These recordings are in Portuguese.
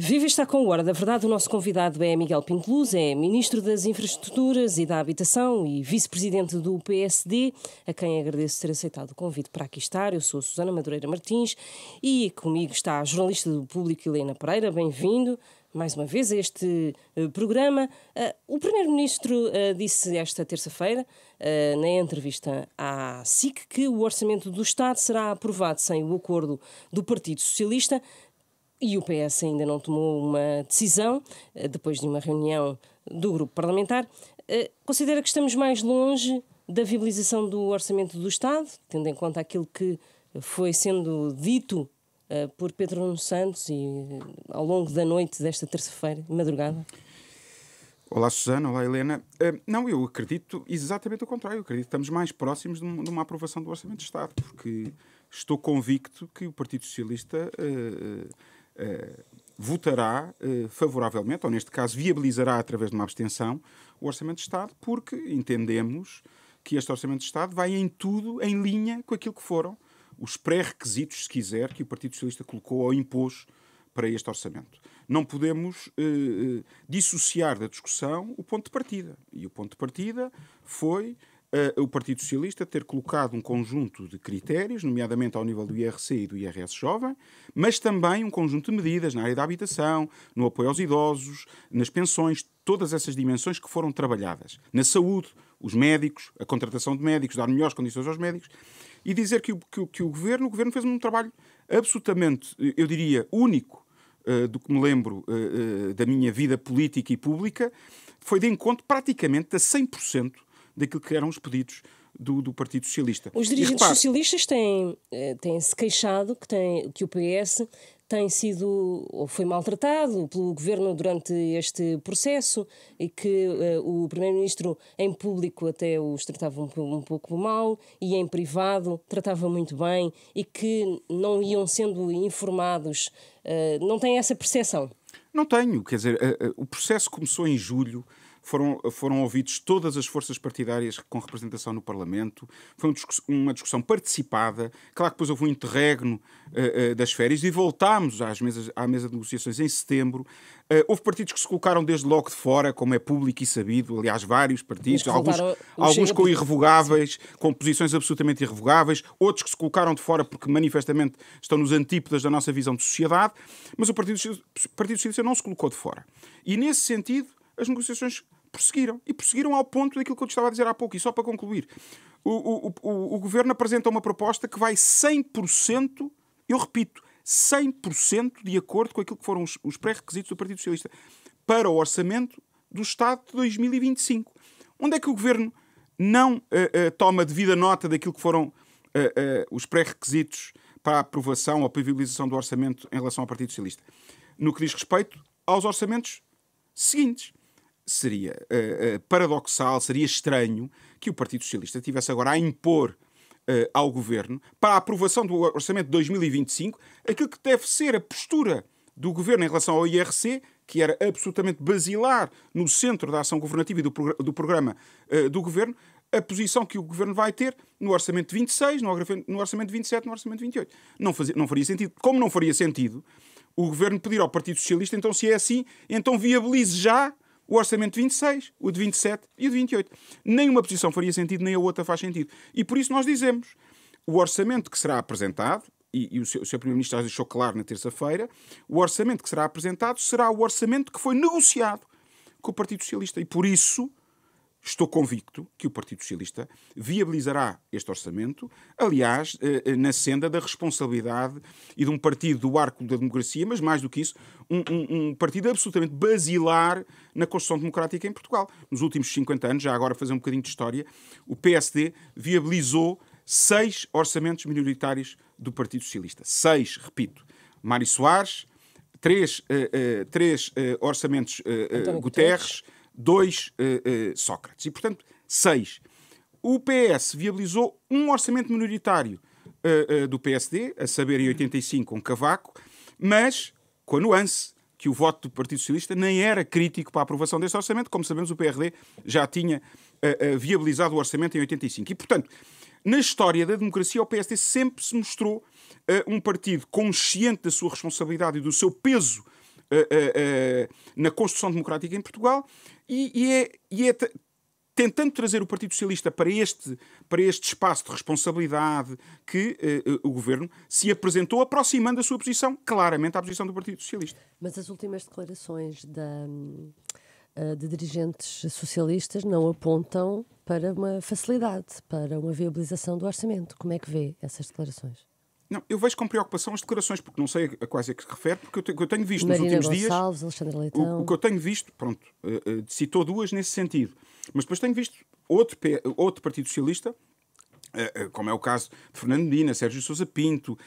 Viva está com o Hora da Verdade. O nosso convidado é Miguel Pinteluz, é Ministro das Infraestruturas e da Habitação e Vice-Presidente do PSD, a quem agradeço ter aceitado o convite para aqui estar. Eu sou Susana Madureira Martins e comigo está a jornalista do Público Helena Pereira. Bem-vindo mais uma vez a este eh, programa. Eh, o Primeiro-Ministro eh, disse esta terça-feira, na entrevista à SIC, que o orçamento do Estado será aprovado sem o acordo do Partido Socialista. E o PS ainda não tomou uma decisão, eh, depois de uma reunião do grupo parlamentar. Eh, considera que estamos mais longe da viabilização do orçamento do Estado, tendo em conta aquilo que foi sendo dito eh, por Pedro Nuno Santos e ao longo da noite desta terça-feira, madrugada? Olá, Susana. Olá, Helena. não, eu acredito exatamente o contrário. Eu acredito que estamos mais próximos de, uma aprovação do Orçamento de Estado, porque estou convicto que o Partido Socialista eh, votará eh, favoravelmente, ou neste caso viabilizará através de uma abstenção, o Orçamento de Estado, porque entendemos que este Orçamento de Estado vai em tudo em linha com aquilo que foram os pré-requisitos, se quiser, que o Partido Socialista colocou ou impôs para este orçamento. Não podemos eh, eh dissociar da discussão o ponto de partida. E o ponto de partida foi uh, o Partido Socialista ter colocado um conjunto de critérios, nomeadamente ao nível do IRC e do IRS jovem, mas também um conjunto de medidas na área da habitação, no apoio aos idosos, nas pensões, todas essas dimensões que foram trabalhadas. Na saúde, os médicos, a contratação de médicos, dar melhores condições aos médicos e dizer que o, que, que o governo, o governo fez um trabalho absolutamente, eu diria, único Uh, do que me lembro uh, uh, da minha vida política e pública, foi de encontro praticamente a 100% daquilo que eram os pedidos do, do Partido Socialista. Os dirigentes repare... socialistas têm, eh, têm se queixado que, têm, que o PS tem sido ou foi maltratado pelo governo durante este processo e que uh, o primeiro-ministro em público até os tratava um, um, pouco mal e em privado tratava muito bem e que não iam sendo informados. Uh, não tem essa percepção? Não tenho, quer dizer, uh, o processo começou em julho foram, foram ouvidos todas as forças partidárias com representação no Parlamento, foi uma discussão participada, claro que depois houve um interregno uh, uh, das férias e voltámos às mesas, à mesa de negociações em setembro. Uh, houve partidos que se colocaram desde logo de fora, como é público e sabido, aliás, vários partidos, alguns, alguns com irrevogáveis, com posições absolutamente irrevogáveis, outros que se colocaram de fora porque manifestamente estão nos antípodas da nossa visão de sociedade, mas o Partido, o Partido Socialista não se colocou de fora. E nesse sentido, as negociações Prosseguiram. E prosseguiram ao ponto daquilo que eu te estava a dizer há pouco. E só para concluir, o, o, o, o governo apresenta uma proposta que vai 100%, eu repito, 100% de acordo com aquilo que foram os, os pré-requisitos do Partido Socialista para o orçamento do Estado de 2025. Onde é que o governo não uh, uh, toma devida nota daquilo que foram uh, os pré-requisitos para a aprovação ou privilegiação do orçamento em relação ao Partido Socialista? No que diz respeito aos orçamentos seguintes seria uh, uh, paradoxal, seria estranho que o Partido Socialista tivesse agora a impor uh, ao governo, para a aprovação do orçamento de 2025, aquilo que deve ser a postura do governo em relação ao IRC, que era absolutamente basilar no centro da ação governativa e do, progr do programa do governo, a posição que o governo vai ter no orçamento de 26, no orçamento de 27, no orçamento de 28. Não, fazia, não faria sentido. Como não faria sentido o governo pedir ao Partido Socialista, então, se é assim, então viabilize já o orçamento de 26, o de 27 e o de 28. nenhuma posição faria sentido, nem a outra faz sentido. E por isso nós dizemos: o orçamento que será apresentado, e, e o seu, seu Primeiro-Ministro já deixou claro na terça-feira, o orçamento que será apresentado será o orçamento que foi negociado com o Partido Socialista. E por isso Estou convicto que o Partido Socialista viabilizará este orçamento, aliás, eh, eh, na senda da responsabilidade e de um partido do arco da democracia, mas mais do que isso, um, um, um partido absolutamente basilar na construção democrática em Portugal. Nos últimos 50 anos, já agora fazer um bocadinho de história, o PSD viabilizou seis orçamentos minoritários do Partido Socialista. Seis, repito. Mário Soares, três, uh, uh, três uh, orçamentos Guterres. Guterres dois uh, uh, Sócrates. E, portanto, seis. O PS viabilizou um orçamento minoritário uh, do PSD, a saber, em 85, um cavaco, mas com a nuance que o voto do Partido Socialista nem era crítico para a aprovação desse orçamento. Como sabemos, o PRD já tinha viabilizado o orçamento em 85. E, portanto, na história da democracia, o PSD sempre se mostrou um partido consciente da sua responsabilidade e do seu peso na construção democrática em Portugal e, e é, e é tentando trazer o Partido Socialista para este, para este espaço de responsabilidade que eh, eh, o governo se apresentou, aproximando a sua posição claramente à posição do Partido Socialista. Mas as últimas declarações da, eh, de dirigentes socialistas não apontam para uma facilidade, para uma viabilização do orçamento. Como é que vê essas declarações? Não, eu vejo com preocupação as declarações, porque não sei a quais é que se refere, porque eu, eu tenho visto Marina nos últimos Gonçalves, dias. Alexandre Leitão. O, o, que eu tenho visto, pronto, uh, uh, citou duas nesse sentido, mas depois tenho visto outro, outro Partido Socialista. Uh, como é o caso de Fernando Medina, Sérgio Sousa Pinto,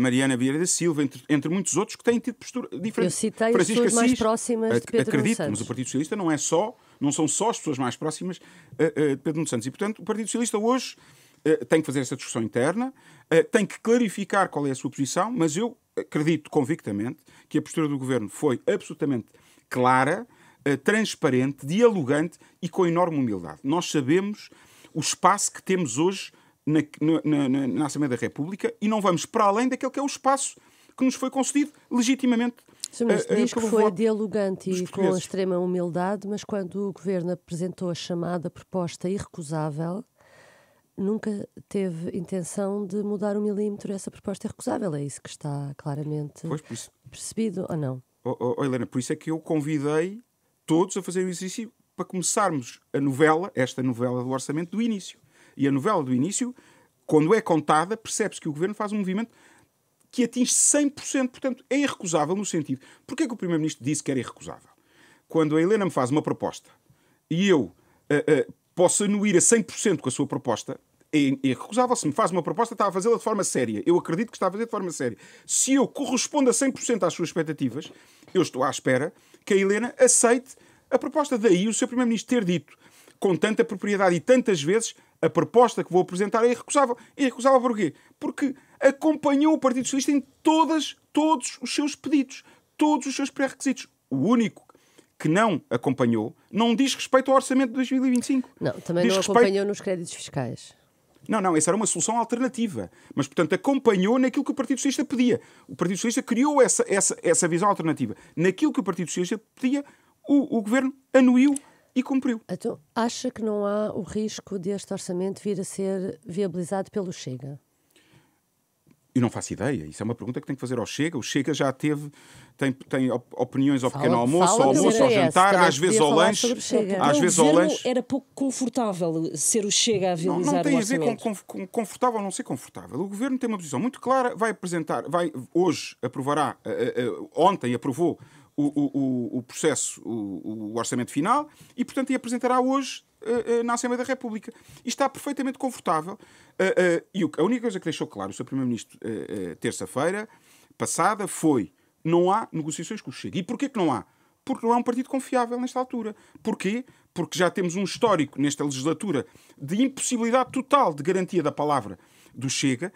Mariana Vieira da Silva, entre, entre, muitos outros que têm tido postura diferente. Eu citei Francisco as pessoas mais próximas de Pedro Acredito, mas o Partido Socialista não é só, não são só as pessoas mais próximas de Pedro Nuno Santos. E, portanto, o Partido Socialista hoje eh, tem que fazer essa discussão interna, eh, tem que clarificar qual é a sua posição, mas eu acredito convictamente que a postura do governo foi absolutamente clara, eh, transparente, dialogante e com enorme humildade. Nós sabemos o espaço que temos hoje na, na, na, na Assembleia da República e não vamos para além daquele que é o espaço que nos foi concedido legitimamente mas diz que foi dialogante e com extrema humildade, mas quando o governo apresentou a chamada proposta irrecusável nunca teve intenção de mudar um milímetro essa proposta é recusável. É isso que está claramente pois, percebido ou não? Oh, oh, oh, Helena, por isso é que eu convidei todos a fazer o exercício para começarmos a novela, esta novela do orçamento, do início. E a novela do início, quando é contada, percebe-se que o governo faz um movimento que atinge 100%, portanto, é irrecusável no sentido. Porquê é que o Primeiro-Ministro disse que era irrecusável? Quando a Helena me faz uma proposta e eu uh, uh, posso anuir a 100% com a sua proposta, é irrecusável. É Se me faz uma proposta, está a fazê-la de forma séria. Eu acredito que está a fazer de forma séria. Se eu correspondo a 100% às suas expectativas, eu estou à espera que a Helena aceite a proposta. Daí o seu Primeiro-Ministro ter dito, com tanta propriedade e tantas vezes, a proposta que vou apresentar é irrecusável. É irrecusável porquê? Porque acompanhou o Partido Socialista em todas, todos os seus pedidos, todos os seus pré-requisitos. O único que não acompanhou, não diz respeito ao orçamento de 2025. Não, também diz não respeito... acompanhou nos créditos fiscais. Não, não, essa era uma solução alternativa. Mas, portanto, acompanhou naquilo que o Partido Socialista pedia. O Partido Socialista criou essa, essa, essa visão alternativa. Naquilo que o Partido Socialista pedia, o, o governo anuiu e cumpriu. Então, acha que não há o risco deste orçamento vir a ser viabilizado pelo Chega? Eu não faço ideia. Isso é uma pergunta que tem que fazer ao Chega. O Chega já teve, tem, tem opiniões ao fala, pequeno almoço, ao almoço, ao jantar, às vezes ao lanche. Às vezes ao lanche. Era pouco confortável ser o Chega a o não, não tem a ver com, com, com, confortável ou não ser confortável. O governo tem uma posição muito clara, vai apresentar, vai hoje aprovará, uh, uh, ontem aprovou o, o, o processo, o, o orçamento final, e portanto apresentará hoje uh, na Assembleia da República. E está perfeitamente confortável. Eh, e a única coisa que deixou claro o Sr. Primeiro-Ministro terça-feira passada foi não há negociações com o Chega. E porquê que não há? Porque não há um partido confiável nesta altura. Porquê? Porque já temos um histórico nesta legislatura de impossibilidade total de garantia da palavra do Chega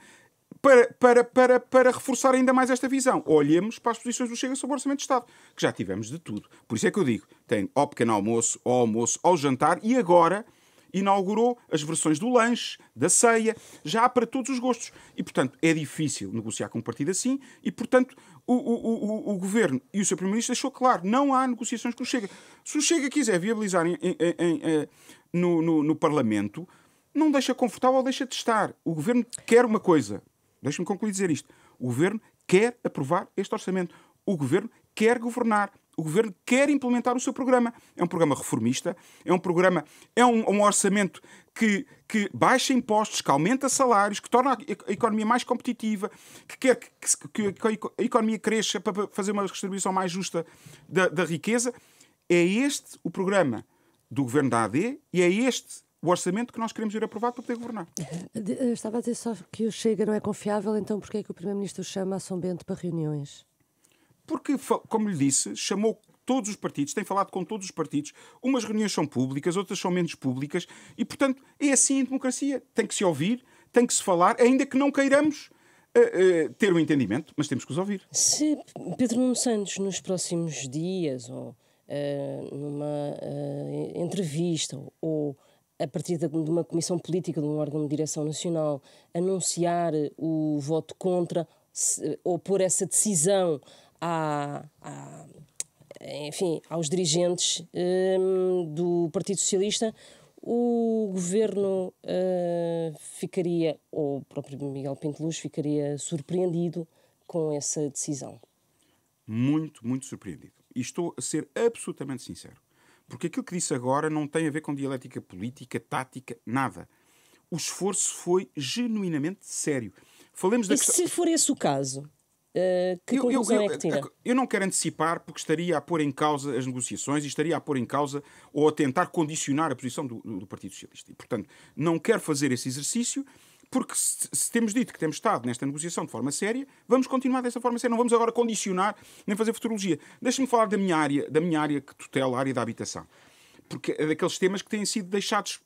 para, para, para, para reforçar ainda mais esta visão. Olhemos para as posições do Chega sobre o Orçamento de Estado, que já tivemos de tudo. Por isso é que eu digo: tem ao pequeno almoço, ao almoço, ao jantar e agora inaugurou as versões do lanche, da ceia, já há para todos os gostos. E, portanto, é difícil negociar com um partido assim e, portanto, o, o, o, o governo e o seu primeiro-ministro deixou claro: não há negociações com o Chega. Se o Chega quiser viabilizar em, em, em, eh, no, no, no Parlamento, não deixa confortável, ou deixa de estar. O governo quer uma coisa, Deixe-me concluir dizer isto. O governo quer aprovar este orçamento. O governo quer governar. O governo quer implementar o seu programa. É um programa reformista, é um programa, é um, um orçamento que, que, baixa impostos, que aumenta salários, que torna a economia mais competitiva, que quer que, que, que a economia cresça para fazer uma distribuição mais justa da, da riqueza. É este o programa do governo da AD e é este o orçamento que nós queremos ir aprovado para poder governar. Eh, estava a dizer só que o Chega não é confiável, então porquê é que o Primeiro-Ministro chama a São Bento para reuniões? Porque, como lhe disse, chamou todos os partidos, tem falado com todos os partidos. Umas reuniões são públicas, outras são menos públicas e, portanto, é assim em democracia. Tem que se ouvir, tem que se falar, ainda que não queiramos uh, uh, ter o um entendimento, mas temos que os ouvir. Se Pedro Nuno Santos, nos próximos dias, ou uh, numa entrevista, ou a partir de uma comissão política, de um órgão de direção nacional, anunciar o voto contra ou pôr essa decisão enfim, aos dirigentes um, do Partido Socialista, o governo uh, ficaria, ou o próprio Miguel Pinto Luz ficaria surpreendido com essa decisão? Muito, muito surpreendido. E estou a ser absolutamente sincero. Porque aquilo que disse agora não tem a ver com dialética política, tática, nada. O esforço foi genuinamente sério. Falemos e questão... se for esse o caso, Uh, que eu, eu, é que tira? Eu não quero antecipar porque estaria a pôr em causa as negociações e estaria a pôr em causa ou a tentar condicionar a posição do, do Partido Socialista. E, portanto, não quero fazer esse exercício, porque se, temos dito que temos estado nesta negociação de forma séria, vamos continuar dessa forma séria. Não vamos agora condicionar nem fazer futurologia. Deixa-me falar da minha área, da minha área que tutela a área da habitação. Porque é daqueles temas que têm sido deixados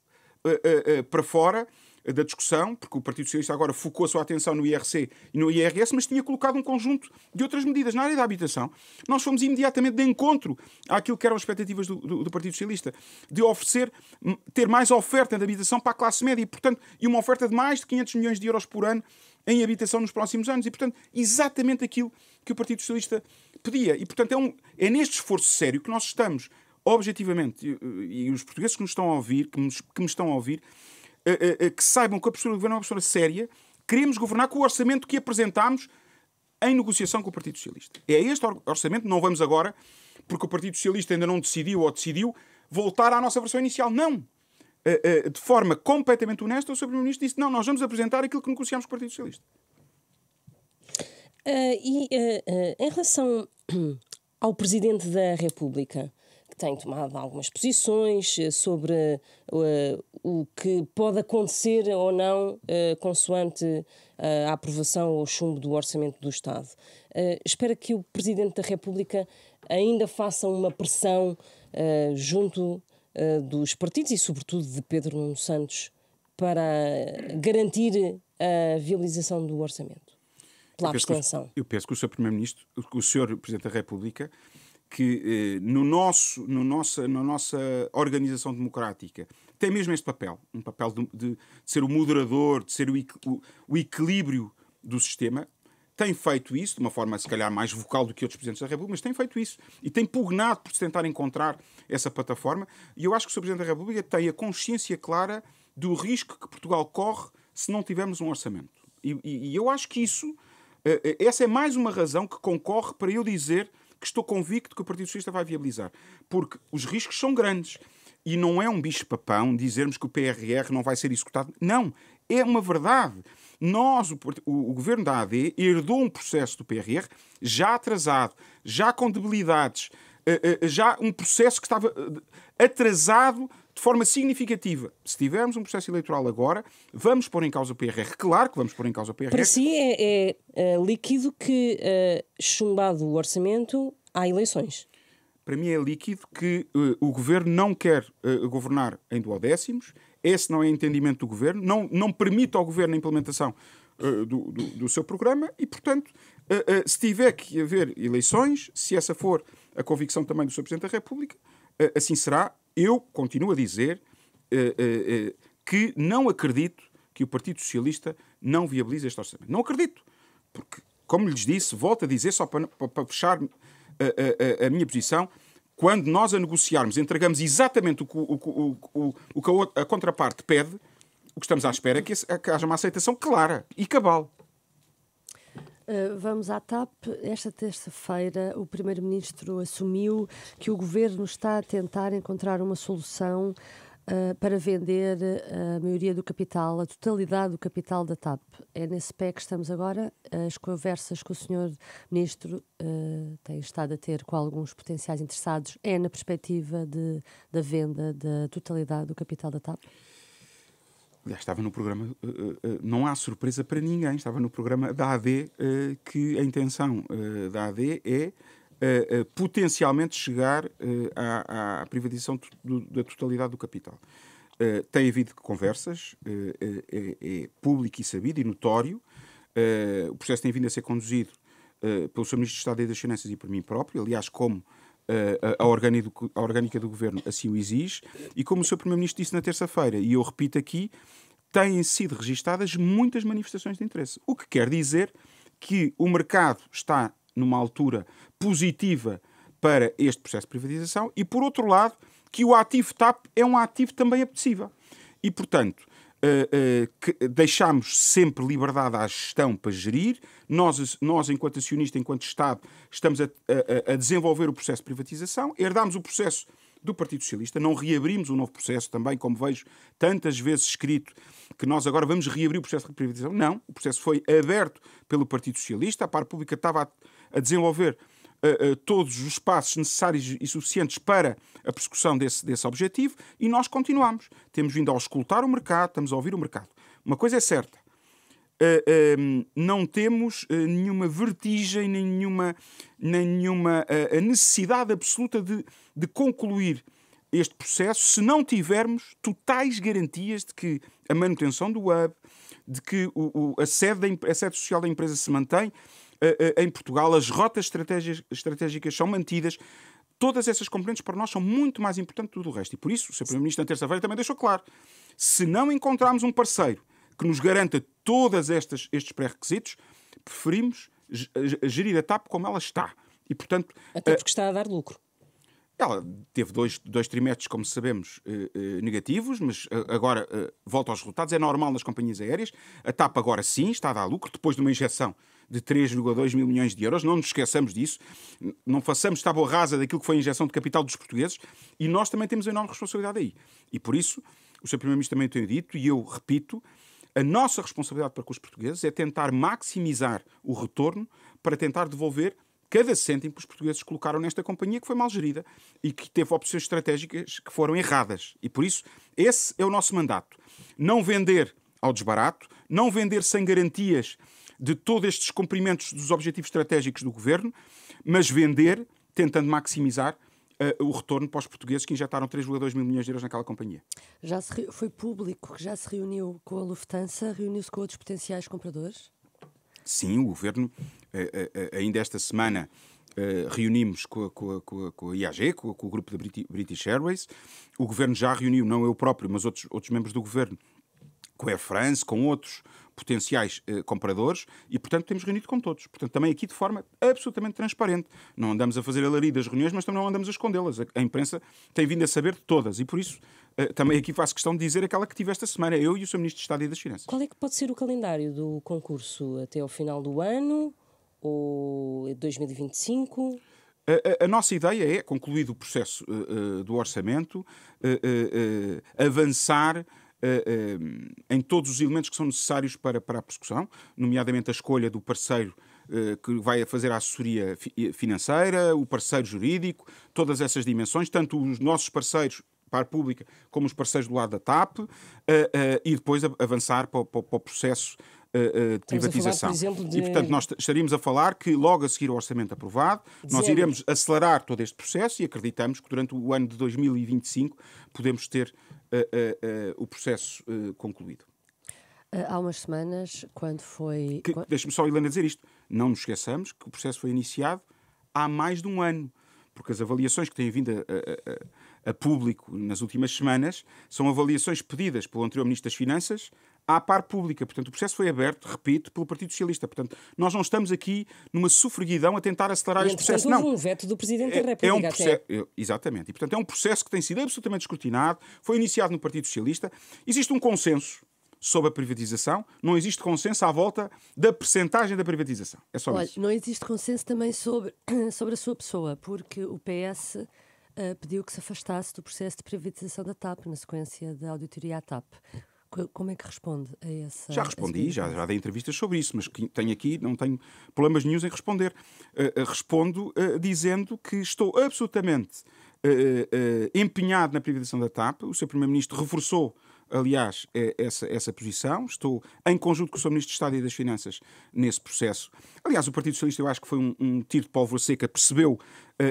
uh, uh, uh, para fora eh, da discussão, porque o Partido Socialista agora focou a sua atenção no IRC e no IRS, mas tinha colocado um conjunto de outras medidas na área da habitação. Nós fomos imediatamente de encontro àquilo que eram as expectativas do, do, do Partido Socialista, de oferecer, hum, ter mais oferta de habitação para a classe média e, portanto, e uma oferta de mais de 500 milhões de euros por ano em habitação nos próximos anos. E, portanto, exatamente aquilo que o Partido Socialista pedia. E, portanto, é, um, é neste esforço sério que nós estamos, objetivamente, e, e os portugueses que nos estão a ouvir, que, nos, que me estão a ouvir, uh, uh, que saibam que a postura do governo é uma postura séria. Queremos governar com o orçamento que apresentámos em negociação com o Partido Socialista. É este orçamento, não vamos agora, porque o Partido Socialista ainda não decidiu ou decidiu, voltar à nossa versão inicial. Não! de forma completamente honesta, o Sr. Primeiro-Ministro disse: não, nós vamos apresentar aquilo que negociámos com o Partido Socialista. Uh, e uh, uh, em relação ao Presidente da República, tem tomado algumas posições eh, sobre uh, o que pode acontecer ou não uh, consoante uh, a aprovação ou chumbo do orçamento do Estado. espera que o Presidente da República ainda faça uma pressão junto dos partidos e, sobretudo, de Pedro Nuno Santos para garantir a viabilização do orçamento pela eu abstenção. Que, eu penso que o Sr. Primeiro-Ministro, o Sr. Presidente da República, que eh, no nosso, no nossa, na nossa organização democrática tem mesmo este papel, um papel de, de, de ser o moderador, de ser o, o, o, equilíbrio do sistema, tem feito isso de uma forma se calhar mais vocal do que outros presidentes da República, mas tem feito isso e tem pugnado por tentar encontrar essa plataforma. E eu acho que o Sr. Presidente da República tem a consciência clara do risco que Portugal corre se não tivermos um orçamento. E, e, e eu acho que isso, eh, eh, essa é mais uma razão que concorre para eu dizer que estou convicto que o Partido Socialista vai viabilizar. Porque os riscos são grandes. E não é um bicho-papão dizermos que o PRR não vai ser executado. Não. É uma verdade. Nós, o, o, governo da AD, herdou um processo do PRR já atrasado, já com debilidades, eh, eh, já um processo que estava eh, atrasado de forma significativa. Se tivermos um processo eleitoral agora, vamos pôr em causa o PRR. Claro que vamos pôr em causa o PRR. Para si é, é, é líquido que, eh, chumbado o orçamento, há eleições. Para mim é líquido que uh, o governo não quer eh, governar em duodécimos. Esse não é entendimento do governo. Não, não permite ao governo a implementação do, do, do, seu programa e, portanto, se tiver que haver eleições, se essa for a convicção também do Sr. Presidente da República, assim será eu continuo a dizer uh, uh, que não acredito que o Partido Socialista não viabilize este orçamento. Não acredito. Porque, como lhes disse, volto a dizer, só para, para fechar a, a, a minha posição, quando nós a negociarmos, entregamos exatamente o, o, o, o que a, a contraparte pede, o que estamos à espera é que, é que haja uma aceitação clara e cabal. Eh, vamos à TAP. Esta terça-feira, o Primeiro-Ministro assumiu que o governo está a tentar encontrar uma solução uh, para vender eh, a maioria do capital, a totalidade do capital da TAP. É nesse pé que estamos agora. As conversas que o Sr. Ministro uh, tem estado a ter com alguns potenciais interessados é na perspectiva de, da venda da totalidade do capital da TAP? Aliás, estava no programa, eh, eh, eh, não há surpresa para ninguém, estava no programa da AD, que a intenção da AD é potencialmente chegar à, privatização da totalidade do capital. tem havido conversas, é, é, público e sabido e notório, o processo tem vindo a ser conduzido pelo Sr. Ministro de Estado e das Finanças e por mim próprio, aliás, como eh, a, orgânica do, a orgânica do governo assim o exige, e como o Sr. Primeiro-Ministro disse na terça-feira, e eu repito aqui, têm sido registadas muitas manifestações de interesse. O que quer dizer que o mercado está numa altura positiva para este processo de privatização e, por outro lado, que o ativo TAP é um ativo também apetecível. E, portanto, eh, eh, que deixámos sempre liberdade à gestão para gerir. Nós, nós enquanto acionista, enquanto Estado, estamos a, a, a desenvolver o processo de privatização. Herdámos o processo do Partido Socialista, não reabrimos um novo processo também, como vejo tantas vezes escrito, que nós agora vamos reabrir o processo de privatização. Não, o processo foi aberto pelo Partido Socialista, a Par Pública estava a, a desenvolver uh, todos os passos necessários e suficientes para a persecução desse, desse objetivo e nós continuamos. Temos vindo a escutar o mercado, estamos a ouvir o mercado. Uma coisa é certa. Uh, não temos uh, nenhuma vertigem, nenhuma, nenhuma uh, necessidade absoluta de, de, concluir este processo se não tivermos totais garantias de que a manutenção do hub, de que o, o, a, sede da, a sede social da empresa se mantém eh, eh, em Portugal, as rotas estratégicas são mantidas. Todas essas componentes para nós são muito mais importantes do, que o resto. E por isso, o Sr. Primeiro-Ministro, na terça-feira, também deixou claro: se não encontrarmos um parceiro que nos garanta todas estas estes pré-requisitos, preferimos gerir a TAP como ela está. E, portanto, Até porque eh, está a dar lucro. Ela teve dois, dois trimestres, como sabemos, eh, eh, negativos, mas eh, agora volta aos resultados. É normal nas companhias aéreas. A TAP agora sim está a dar lucro, depois de uma injeção de 3,2 mil milhões de euros. Não nos esqueçamos disso. Não façamos tábua rasa daquilo que foi a injeção de capital dos portugueses. E nós também temos enorme responsabilidade aí. E por isso, o Sr. Primeiro-Ministro também tem dito, e eu repito, a nossa responsabilidade para com os portugueses é tentar maximizar o retorno para tentar devolver cada cêntimo que os portugueses colocaram nesta companhia que foi mal gerida e que teve opções estratégicas que foram erradas. E por isso, esse é o nosso mandato. Não vender ao desbarato, não vender sem garantias de todos estes cumprimentos dos objetivos estratégicos do governo, mas vender tentando maximizar eh, o retorno para os portugueses que injetaram 3,2 mil milhões de euros naquela companhia. Já foi público que já se reuniu com a Lufthansa, reuniu-se com outros potenciais compradores? Sim, o governo, eh, eh, eh, ainda esta semana, reunimos com a, com, a, com, a, com a IAG, com, o grupo da British Airways. O governo já reuniu, não eu próprio, mas outros, outros membros do governo, com a Air France, com outros potenciais eh, compradores e, portanto, temos reunido com todos. Portanto, também aqui de forma absolutamente transparente. Não andamos a fazer alarido das reuniões, mas também não andamos a escondê-las. A, a, imprensa tem vindo a saber de todas e, por isso, eh, também aqui faço questão de dizer aquela que tive esta semana, eu e o seu Ministro de Estado e das Finanças. Qual é que pode ser o calendário do concurso até ao final do ano ou 2025? A, a, a, nossa ideia é, concluído o processo uh, uh, do orçamento, uh, avançar eh, eh, em todos os elementos que são necessários para, para a persecução, nomeadamente a escolha do parceiro eh, que vai fazer a assessoria financeira, o parceiro jurídico, todas essas dimensões, tanto os nossos parceiros par pública como os parceiros do lado da TAP, e depois avançar para, o processo uh, privatização. Falar, exemplo, de... E, portanto, nós estaríamos a falar que logo a seguir o orçamento aprovado, Dezembro. nós iremos acelerar todo este processo e acreditamos que durante o ano de 2025 podemos ter uh, o processo concluído. Há umas semanas, quando foi. deixe deixa-me só, Helena, dizer isto. Não nos esqueçamos que o processo foi iniciado há mais de um ano, porque as avaliações que têm vindo a, a, a público nas últimas semanas são avaliações pedidas pelo anterior Ministro das Finanças à par pública. Portanto, o processo foi aberto, repito, pelo Partido Socialista. Portanto, nós não estamos aqui numa sofreguidão a tentar acelerar e, este processo. Não. um veto do Presidente é, da República. É um processo, é, exatamente. E, portanto, é um processo que tem sido absolutamente escrutinado, foi iniciado no Partido Socialista. Existe um consenso sobre a privatização, não existe consenso à volta da percentagem da privatização. É só Olha, isso. Não existe consenso também sobre, sobre a sua pessoa, porque o PS uh, eh, pediu que se afastasse do processo de privatização da TAP, na sequência da auditoria à TAP. Como é que responde a essa. Já respondi, essa... já, já dei entrevistas sobre isso, mas que tenho aqui, não tenho problemas nenhums em responder. Uh, respondo uh, dizendo que estou absolutamente uh, empenhado na privatização da TAP. O seu Primeiro-Ministro reforçou aliás, eh, essa, essa posição. Estou em conjunto com o Sr. Ministro de Estado e das Finanças nesse processo. Aliás, o Partido Socialista, eu acho que foi um, um tiro de pólvora seca, percebeu uh,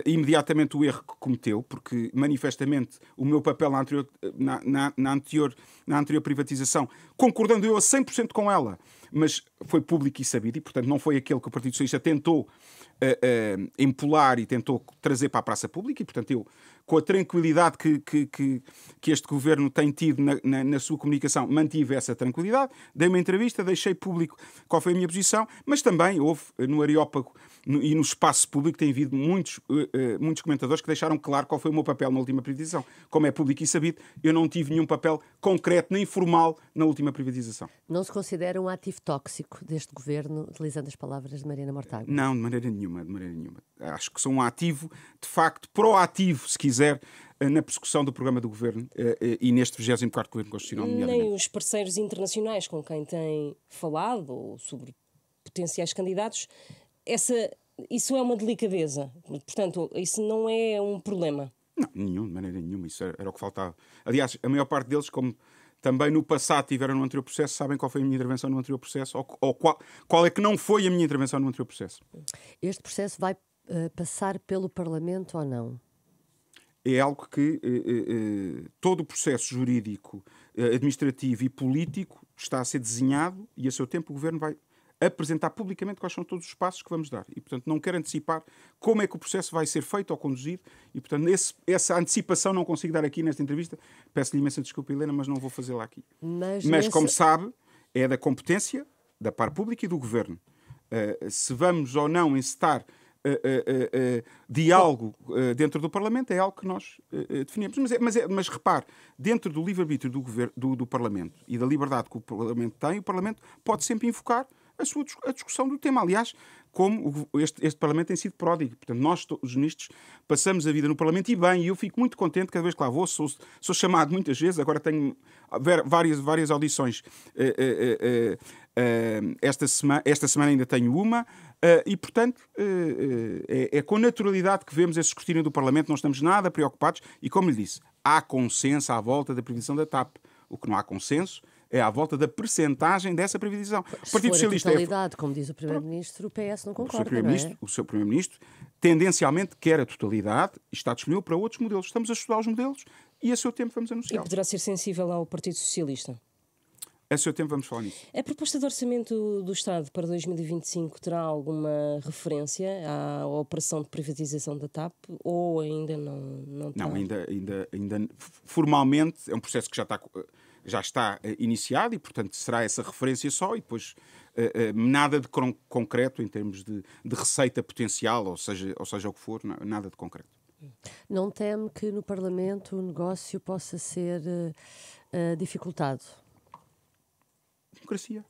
imediatamente o erro que cometeu, porque manifestamente o meu papel na anterior, na, na, na anterior, na anterior privatização, concordando eu a 100% com ela, mas foi público e sabido, e portanto não foi aquele que o Partido Socialista tentou uh, uh, empolar e tentou trazer para a praça pública, e portanto eu com a tranquilidade que, que, que, que este governo tem tido na, na, na, sua comunicação, mantive essa tranquilidade. Dei uma entrevista, deixei público qual foi a minha posição, mas também houve eh, no Areópago no, e no espaço público tem havido muitos, uh, uh, muitos comentadores que deixaram claro qual foi o meu papel na última privatização. Como é público e sabido, eu não tive nenhum papel concreto nem formal na última privatização. Não se considera um ativo tóxico deste governo, utilizando as palavras de Marina Mortágua? Não, de maneira nenhuma, de maneira nenhuma. Acho que sou um ativo, de facto, proativo, se quiser eh, na persecução do programa do governo eh, eh, e neste 24 governo constitucional. Nem os parceiros internacionais com quem tem falado sobre potenciais candidatos, essa, isso é uma delicadeza. Portanto, isso não é um problema. Não, nenhum, de maneira nenhuma. Isso era, era o que faltava. Aliás, a maior parte deles, como também no passado tiveram no anterior processo, sabem qual foi a minha intervenção no anterior processo ou, ou qual, qual é que não foi a minha intervenção no anterior processo. Este processo vai uh, passar pelo Parlamento ou não? é algo que eh, eh, eh, todo o processo jurídico, eh, administrativo e político está a ser desenhado e, a seu tempo, o governo vai apresentar publicamente quais são todos os passos que vamos dar. E, portanto, não quero antecipar como é que o processo vai ser feito ou conduzido e, portanto, esse, essa antecipação não consigo dar aqui nesta entrevista. Peço-lhe imensa desculpa, Helena, mas não vou fazê-la aqui. Mas, mas como sabe, é da competência da par pública e do governo. Uh, se vamos ou não encetar uh, eh, eh, eh, diálogo dentro do Parlamento é algo que nós definimos. Mas, é, mas, é, mas, repare, dentro do livre-arbítrio do, do, do Parlamento e da liberdade que o Parlamento tem, o Parlamento pode sempre invocar a, sua, a discussão do tema. Aliás, como este, este, Parlamento tem sido pródigo. Portanto, nós, os ministros, passamos a vida no Parlamento e bem, e eu fico muito contente cada vez que lá vou. Sou, sou chamado muitas vezes, agora tenho várias, várias audições. Uh, uh, uh, esta, semana, esta semana ainda tenho uma. Uh, e, portanto, uh, uh, é, é, com naturalidade que vemos esse escrutínio do Parlamento, não estamos nada preocupados e, como lhe disse, há consenso à volta da previsão da TAP. O que não há consenso é à volta da percentagem dessa previsão. Se o Partido for Socialista é a totalidade, é... como diz o Primeiro-Ministro, o PS não concorda, é? o seu Primeiro-Ministro, é? O seu Primeiro-Ministro tendencialmente quer a totalidade e está disponível para outros modelos. Estamos a estudar os modelos e a seu tempo vamos anunciar. E poderá ser sensível ao Partido Socialista? A é seu tempo vamos falar nisso. A proposta de orçamento do Estado para 2025 terá alguma referência à operação de privatização da TAP ou ainda não Não, não ainda, ainda, ainda formalmente é um processo que já está, já está eh, iniciado e, portanto, será essa referência só e depois eh, eh, nada de concreto em termos de, de receita potencial, ou seja, ou seja o que for, nada de concreto. Não teme que no Parlamento o negócio possa ser uh, dificultado? democracia.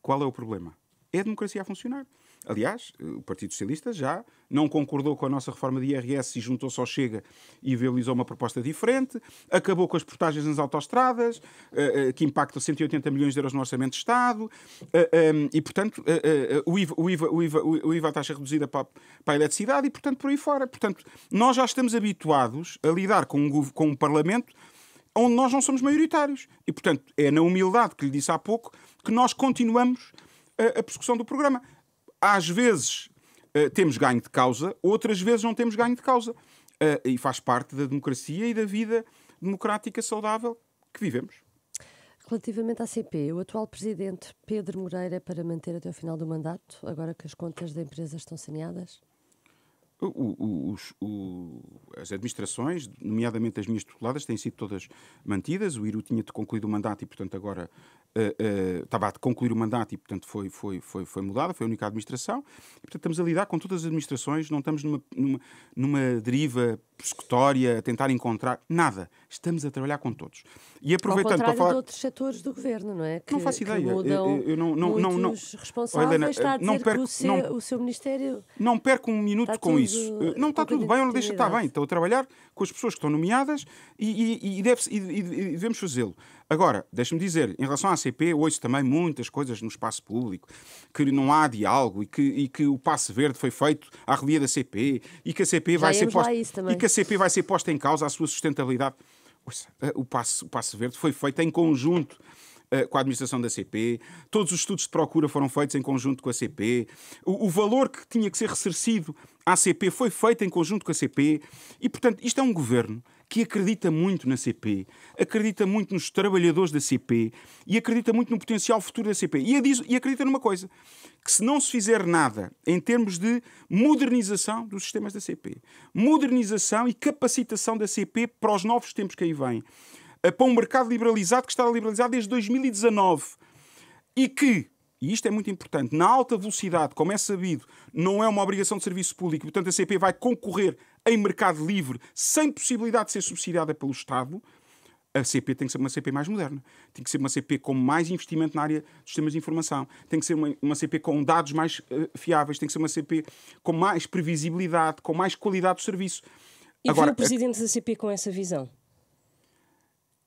Qual é o problema? É a democracia a funcionar. Aliás, o Partido Socialista já não concordou com a nossa reforma de IRS e juntou-se ao Chega e viabilizou uma proposta diferente, acabou com as portagens nas autostradas, eh, eh, que impactam 180 milhões de euros no Orçamento de Estado, eh, ehm, e, portanto, o IVA, o IVA, o IVA, o IVA taxa reduzida para a eletricidade e, portanto, por aí fora. Portanto, nós já estamos habituados a lidar com um, com um Parlamento onde nós não somos maioritários. E, portanto, é na humildade que lhe disse há pouco que nós continuamos a, eh, a persecução do programa. Às vezes uh, temos ganho de causa, outras vezes não temos ganho de causa. Uh, e faz parte da democracia e da vida democrática saudável que vivemos. Relativamente à CP, o atual presidente Pedro Moreira é para manter até o final do mandato, agora que as contas da empresa estão saneadas? O, os, as administrações, nomeadamente as minhas tuteladas, têm sido todas mantidas. O Iru tinha de concluído o mandato e, portanto, agora uh, uh, estava a concluir o mandato e, portanto, foi, foi, foi, foi mudada, foi a única administração. E, portanto, estamos a lidar com todas as administrações, não estamos numa, numa, numa deriva escutória, a tentar encontrar. Nada. Estamos a trabalhar com todos. E aproveitando Ao para falar. de outros setores do governo, não é? Que, não faço ideia. Eu, eu, não, não, não, não. responsáveis Helena, está a dizer não perco, o seu, não, o seu ministério. Não perco um minuto com isso. Não está tudo bem ou não deixa estar bem. Estou a trabalhar com as pessoas que estão nomeadas e, e, e, deve, e, e devemos fazê-lo. Agora, deixe-me dizer, em relação à CP, ouço também muitas coisas no espaço público, que não há diálogo e que, e que o passe verde foi feito à relia da CP e que a CP Já vai ser posta que a CP vai ser posta em causa, a sua sustentabilidade. Ouça, eh, o, passo, o Passo Verde foi feito em conjunto eh, com a administração da CP, todos os estudos de procura foram feitos em conjunto com a CP, o, o valor que tinha que ser ressarcido à CP foi feito em conjunto com a CP, e portanto isto é um governo que acredita muito na CP, acredita muito nos trabalhadores da CP e acredita muito no potencial futuro da CP. E, diz, e acredita numa coisa: que se não se fizer nada em termos de modernização dos sistemas da CP, modernização e capacitação da CP para os novos tempos que aí vêm, eh, para um mercado liberalizado que está liberalizado desde 2019 e que e isto é muito importante, na alta velocidade, como é sabido, não é uma obrigação de serviço público, portanto a CP vai concorrer em mercado livre, sem possibilidade de ser subsidiada pelo Estado, a CP tem que ser uma CP mais moderna. Tem que ser uma CP com mais investimento na área de sistemas de informação. Tem que ser uma, uma CP com dados mais uh, fiáveis. Tem que ser uma CP com mais previsibilidade, com mais qualidade do serviço. E Agora, o presidente a... da CP com essa visão?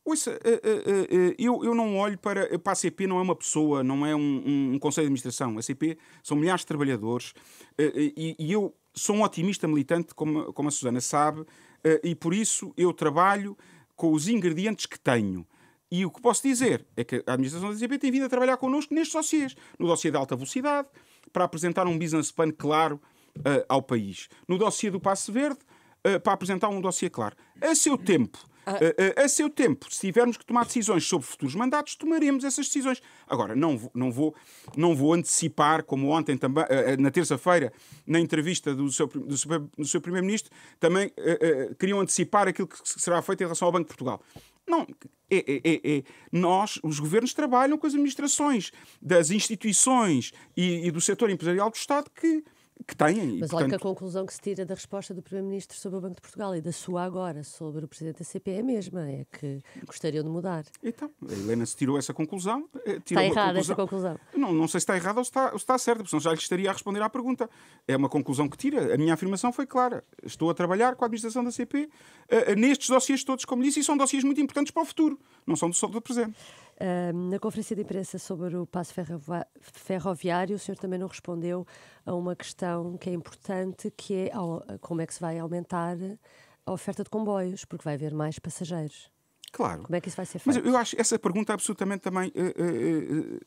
Ouça, uh, uh, eu, eu não olho para, para a CP, não é uma pessoa, não é um, um, um conselho de administração. A CP são milhares de trabalhadores e, e eu sou um otimista militante, como, como a Susana sabe, eh, e por isso eu trabalho com os ingredientes que tenho. E o que posso dizer é que a administração da CP tem vindo a trabalhar connosco nestes dossiês. No dossiê de alta velocidade, para apresentar um business plan claro uh, ao país. No dossiê do Passo Verde, uh, para apresentar um dossiê claro. A seu tempo, a, ah. a, eh, eh, a, seu tempo, se tivermos que tomar decisões sobre futuros mandatos, tomaremos essas decisões. Agora, não vou, não vou, não vou antecipar, como ontem também, eh, na terça-feira, na entrevista do seu, do seu, do seu Primeiro-Ministro, também uh, uh, queriam antecipar aquilo que será feito em relação ao Banco de Portugal. Não, é, é, é, é, nós, os governos, trabalham com as administrações das instituições e, e do setor empresarial do Estado que que têm. Mas e, olha que a conclusão que se tira da resposta do Primeiro-Ministro sobre o Banco de Portugal e da sua agora sobre o Presidente da CP é a mesma, é que gostariam de mudar. Então, a Helena se tirou essa conclusão. Eh, tirou está errada essa conclusão? Não, não sei se está errada ou se está, ou se está certa, porque senão já lhe estaria a responder à pergunta. É uma conclusão que tira. A minha afirmação foi clara. Estou a trabalhar com a administração da CP uh, eh, eh, nestes dossiês todos, como disse, e são dossiês muito importantes para o futuro, não são só do presente na conferência de imprensa sobre o passo ferroviário, o senhor também não respondeu a uma questão que é importante, que é como é que se vai aumentar a oferta de comboios, porque vai haver mais passageiros. Claro. Como é que isso vai ser feito? Mas eu acho essa pergunta absolutamente também. Uh, uh,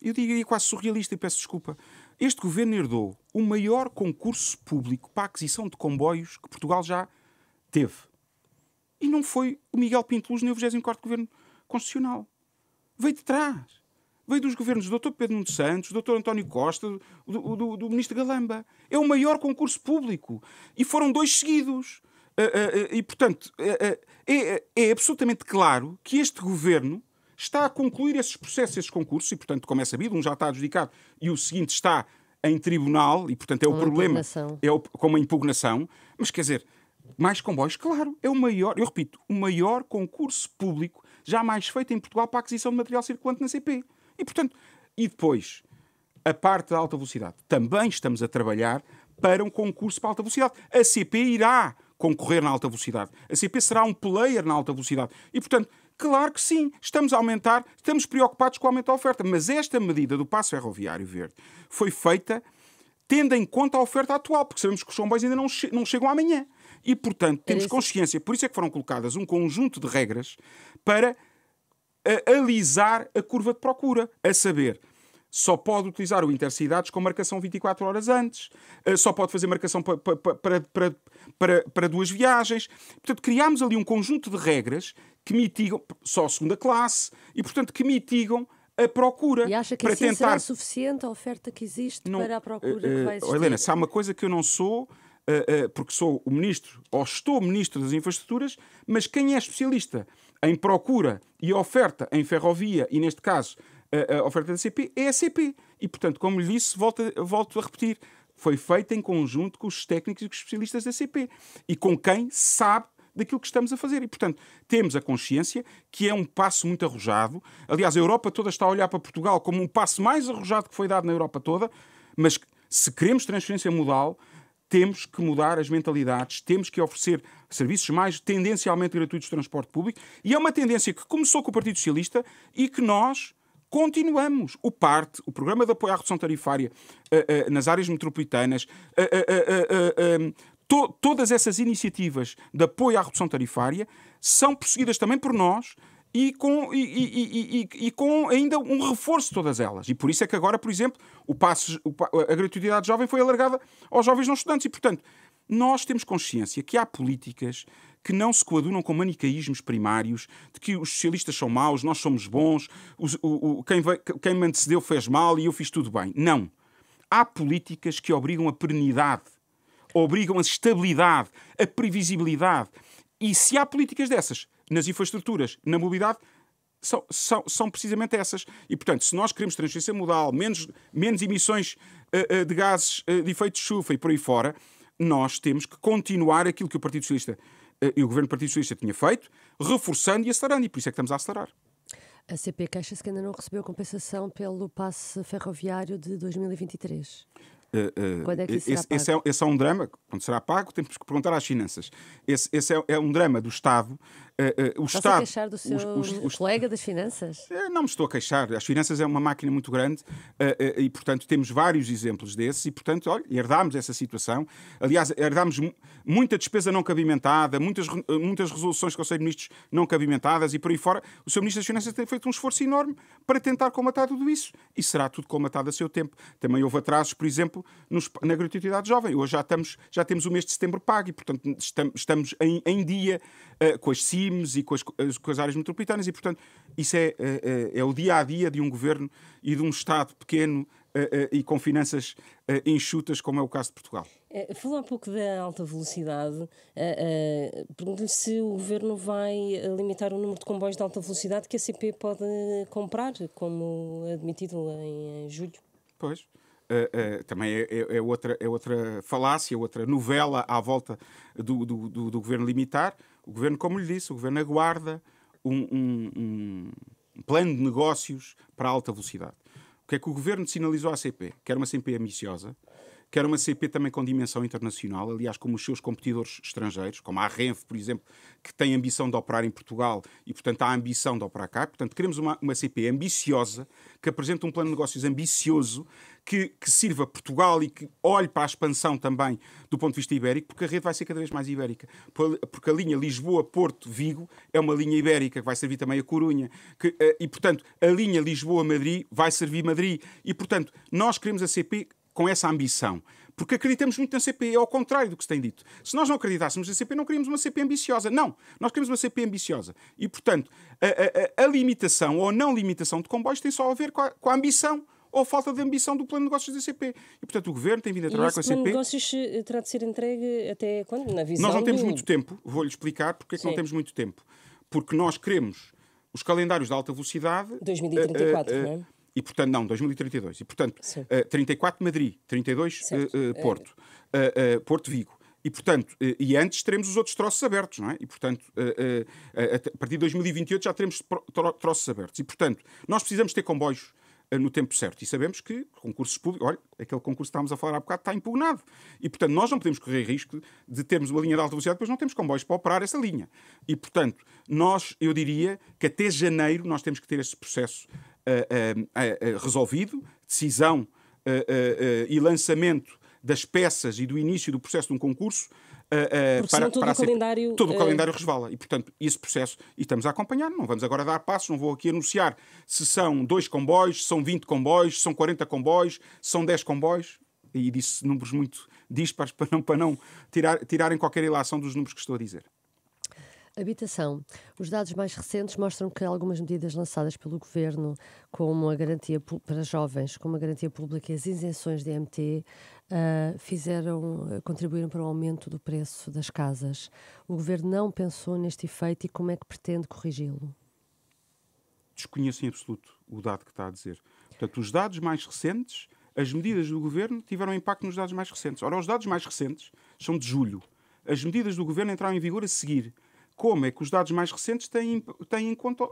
eu diria quase surrealista e peço desculpa. Este governo herdou o maior concurso público para a aquisição de comboios que Portugal já teve. E não foi o Miguel Pinto Luz nem o 24 Governo constitucional. Veio de trás. Veio dos governos do Dr. Pedro Mundo Santos, do Dr. António Costa, do, do, do Ministro Galamba. É o maior concurso público. E foram dois seguidos. Eh, eh, eh, e, portanto, é, é absolutamente claro que este governo está a concluir esses processos, esses concursos, e, portanto, como é sabido, um já está adjudicado e o seguinte está em tribunal, e, portanto, é o problema. É o, com uma impugnação. Mas, quer dizer, mais comboios, claro, é o maior, eu repito, o maior concurso público jamais feita em Portugal para a aquisição de material circulante na CP. E, portanto, e depois, a parte da alta velocidade. Também estamos a trabalhar para um concurso para alta velocidade. A CP irá concorrer na alta velocidade. A CP será um player na alta velocidade. E, portanto, Claro que sim, estamos a aumentar, estamos preocupados com o aumento da oferta, mas esta medida do passo ferroviário verde foi feita tendo em conta a oferta atual, porque sabemos que os comboios ainda não, che não chegam amanhã. E, portanto, temos consciência, por isso é que foram colocadas um conjunto de regras para alisar a curva de procura, a saber, só pode utilizar o Intercidades com marcação 24 horas antes, eh, só pode fazer marcação para, para, para, para, para duas viagens. Portanto, criámos ali um conjunto de regras que mitigam, só a segunda classe, e portanto que mitigam a procura. E acha que para assim tentar... será suficiente a oferta que existe não, para a eh, procura uh, uh, que vai existir? Helena, se há uma coisa que eu não sou, uh, porque sou o ministro, ou estou ministro das infraestruturas, mas quem é especialista em procura e oferta em ferrovia, e neste caso a, oferta da CP, é a CP. E, portanto, como lhe disse, volto, volto a repetir, foi feita em conjunto com os técnicos e os especialistas da CP e com quem sabe daquilo que estamos a fazer. E, portanto, temos a consciência que é um passo muito arrojado. Aliás, a Europa toda está a olhar para Portugal como um passo mais arrojado que foi dado na Europa toda, mas se queremos transferência modal, temos que mudar as mentalidades, temos que oferecer serviços mais tendencialmente gratuitos de transporte público, e é uma tendência que começou com o Partido Socialista e que nós continuamos. O PARTE, o Programa de Apoio à Redução Tarifária uh, uh, nas áreas metropolitanas, uh, to todas essas iniciativas de apoio à redução tarifária são perseguidas também por nós e com, e, e, e, e, com ainda um reforço de todas elas. E por isso é que agora, por exemplo, o passo, a gratuidade jovem foi alargada aos jovens não estudantes. E, portanto, nós temos consciência que há políticas que não se coadunam com manicaísmos primários, de que os socialistas são maus, nós somos bons, os, o, o, quem, quem me antecedeu fez mal e eu fiz tudo bem. Não. Há políticas que obrigam a perenidade, obrigam a estabilidade, a previsibilidade. E se há políticas dessas nas infraestruturas, na mobilidade, são, são, são precisamente essas. E, portanto, se nós queremos transferência modal, menos, menos emissões uh, de gases uh, de efeito de chuva e por aí fora, nós temos que continuar aquilo que o Partido Socialista e o Governo do Partido Socialista tinha feito, reforçando e acelerando. E por isso é que estamos a acelerar. A CP queixa-se que ainda não recebeu compensação pelo passe ferroviário de 2023. Eh, é eh, esse, esse, é, esse, é, um drama, quando será pago, temos que perguntar às finanças. Esse, esse é, é, um drama do Estado. Uh, o Estado. a queixar do seu os, os, os, colega das finanças? não me estou a queixar. As finanças é uma máquina muito grande e, portanto, temos vários exemplos desses e, portanto, olha, herdámos essa situação. Aliás, herdámos muita despesa não cabimentada, muitas, muitas resoluções do Conselho de Ministros não cabimentadas e por aí fora. O Sr. Ministro das Finanças tem feito um esforço enorme para tentar comatar tudo isso e será tudo comatado a seu tempo. Também houve atrasos, por exemplo nos, na gratuidade jovem. Hoje já, estamos, já temos o mês de setembro pago e, portanto, estamos em, em dia uh, com as CIMES e com as, eh, com as, áreas metropolitanas e, portanto, isso é, uh, é o dia a dia de um governo e de um Estado pequeno e com finanças enxutas, como é o caso de Portugal. Falou há pouco da alta velocidade. Pergunto-lhe se o governo vai limitar o número de comboios de alta velocidade que a CP pode comprar, como admitido em julho. Pois. Uh, uh, também é, é, é, outra, é outra falácia, outra novela à volta do, do, do, do, governo limitar. O governo, como lhe disse, o governo aguarda um, um, um, plano de negócios para alta velocidade. O que é que o governo sinalizou à CP? Que era uma CP ambiciosa, que era uma CP também com dimensão internacional, aliás, como os seus competidores estrangeiros, como a Renfe, por exemplo, que tem ambição de operar em Portugal e, portanto, há ambição de operar cá. Portanto, queremos uma, uma CP ambiciosa, que apresente um plano de negócios ambicioso, que, que, sirva Portugal e que olhe para a expansão também do ponto de vista ibérico, porque a rede vai ser cada vez mais ibérica. Porque a linha Lisboa-Porto-Vigo é uma linha ibérica que vai servir também a Corunha. Que, eh, e, portanto, a linha Lisboa-Madrid vai servir Madrid. E, portanto, nós queremos a CP com essa ambição. Porque acreditamos muito na CP, é ao contrário do que se tem dito. Se nós não acreditássemos na CP, não queríamos uma CP ambiciosa. Não, nós queremos uma CP ambiciosa. E, portanto, a, a, a limitação ou não limitação de comboios tem só a ver com a, com a ambição ou falta de ambição do plano de negócios da CP. E, portanto, o Governo tem vindo a trabalhar com a CP. O plano de negócios eh, terá de ser entregue até quando? Na visão Nós não temos do... muito tempo, vou-lhe explicar porque é que Sim. não temos muito tempo. Porque nós queremos os calendários de alta velocidade. 2034, uh, uh, uh, não é? E, portanto, não, 2032. E, portanto, uh, eh, 34 Madrid, 32 uh, eh, eh, Porto, Porto Vigo. E, portanto, e antes teremos os outros troços abertos, não é? E, portanto, a partir de 2028 já teremos troços abertos. E, portanto, nós precisamos ter comboios no tempo certo. E sabemos que concursos públicos, olha, aquele concurso que estávamos a falar há bocado está impugnado. E, portanto, nós não podemos correr risco de termos uma linha de alta velocidade, depois não temos comboios para operar essa linha. E, portanto, nós, eu diria que até janeiro nós temos que ter esse processo eh, eh, eh, resolvido, decisão e lançamento das peças e do início do processo de um concurso Uh, uh, para, todo para o calendário todo uh... o calendário resvala e portanto esse processo e estamos a acompanhar não vamos agora dar passos não vou aqui anunciar se são dois comboios se são 20 comboios se são 40 comboios se são 10 comboios e disse números muito dispares para não para não tirar, tirarem qualquer ilação dos números que estou a dizer Habitação. Os dados mais recentes mostram que algumas medidas lançadas pelo governo, como a garantia para jovens, como a garantia pública e as isenções de MT, uh, ah, fizeram, contribuíram para o aumento do preço das casas. O governo não pensou neste efeito e como é que pretende corrigi-lo? Desconheço em absoluto o dado que está a dizer. Portanto, os dados mais recentes, as medidas do governo tiveram impacto nos dados mais recentes. Ora, os dados mais recentes são de julho. As medidas do governo entraram em vigor a seguir como é que os dados mais recentes têm, têm em conta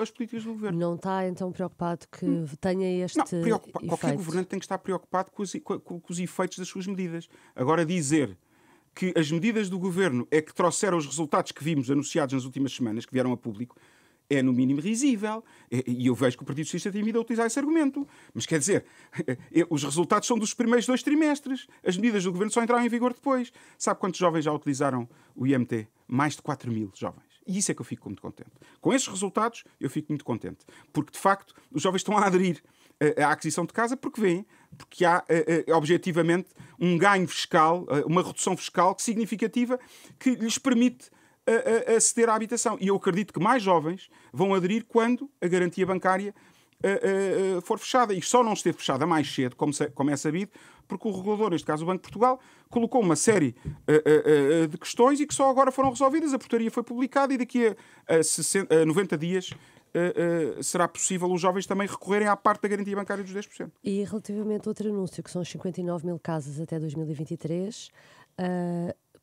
as políticas do governo. Não está então preocupado que hum. tenha este. Não, preocupa, qualquer governante tem que estar preocupado com os, com os efeitos das suas medidas. Agora, dizer que as medidas do governo é que trouxeram os resultados que vimos anunciados nas últimas semanas, que vieram a público, é no mínimo risível. E eu vejo que o Partido Socialista tem vindo a utilizar esse argumento. Mas quer dizer, é, os resultados são dos primeiros dois trimestres. As medidas do governo só entraram em vigor depois. Sabe quantos jovens já utilizaram o IMT? Mais de 4 mil jovens. E isso é que eu fico muito contente. Com esses resultados, eu fico muito contente. Porque, de facto, os jovens estão a aderir à aquisição de casa porque vêm, porque há objetivamente um ganho fiscal, uma redução fiscal significativa que lhes permite a, a à habitação. E eu acredito que mais jovens vão aderir quando a garantia bancária eh, eh, eh, for fechada. E só não esteve fechada mais cedo, como, se, como, é sabido, porque o regulador, neste caso o Banco de Portugal, colocou uma série de questões e que só agora foram resolvidas. A portaria foi publicada e daqui a, a, 60, a 90 dias. será possível os jovens também recorrerem à parte da garantia bancária dos 10%. E relativamente a outro anúncio, que são os 59 mil casas até 2023,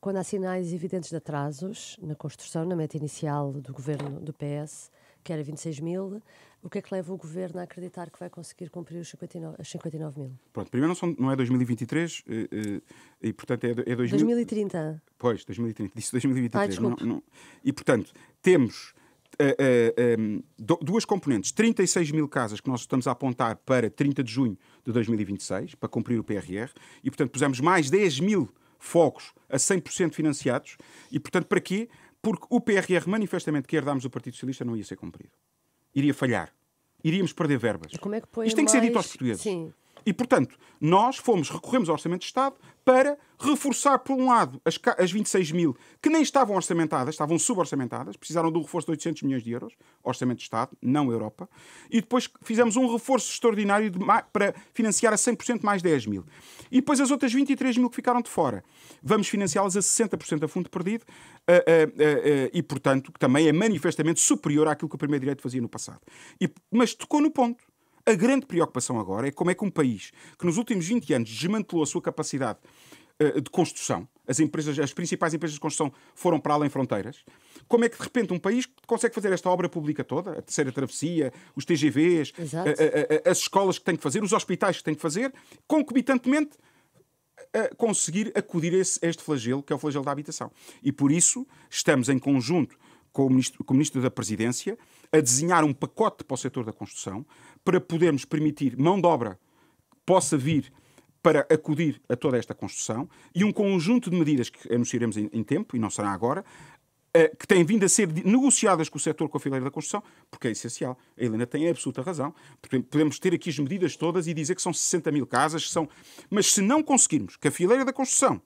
quando há sinais evidentes de atrasos na construção, na meta inicial do governo do PS, que era 26 mil, o que é que leva o governo a acreditar que vai conseguir cumprir os 59, 59 mil? Pronto, primeiro não, são, não é 2023 e, eh, eh, e portanto, é, é 2000... 2030. Pois, 2030, disse 2023. Ai, Não, não... E, portanto, temos uh, uh, um, duas componentes: 36 mil casas que nós estamos a apontar para 30 de junho de 2026, para cumprir o PRR, e, portanto, pusemos mais 10 mil focos a 100% financiados. E, portanto, para quê? Porque o PRR manifestamente que herdámos do Partido Socialista não ia ser cumprido. Iria falhar. Iríamos perder verbas. É Isto tem mais... que ser dito aos portugueses. Sim. E, portanto, nós fomos, recorremos ao Orçamento de Estado para reforçar, por um lado, as, as 26 mil que nem estavam orçamentadas, estavam suborçamentadas, precisaram de um reforço de 800 milhões de euros, Orçamento de Estado, não Europa, e depois fizemos um reforço extraordinário de, para financiar a 100% mais 10 mil. E depois as outras 23 mil que ficaram de fora, vamos financiá-las a 60% a fundo perdido, uh, uh, uh, e, portanto, que também é manifestamente superior àquilo que o Primeiro Direito fazia no passado. E, mas tocou no ponto. A grande preocupação agora é como é que um país que nos últimos 20 anos desmantelou a sua capacidade eh, de construção, as, empresas, as principais empresas de construção foram para além fronteiras, como é que de repente um país consegue fazer esta obra pública toda, a terceira travessia, os TGVs, a, a, a, as escolas que tem que fazer, os hospitais que tem que fazer, concomitantemente a conseguir acudir a, esse, a este flagelo, que é o flagelo da habitação. E por isso estamos em conjunto com o Ministro, com o ministro da Presidência a desenhar um pacote para o setor da construção para podermos permitir mão de obra que possa vir para acudir a toda esta construção e um conjunto de medidas que anunciaremos em, tempo, e não será agora, eh, que têm vindo a ser negociadas com o setor com a fileira da construção, porque é essencial. A Helena tem a absoluta razão. podemos ter aqui as medidas todas e dizer que são 60 mil casas, que são... mas se não conseguirmos que a fileira da construção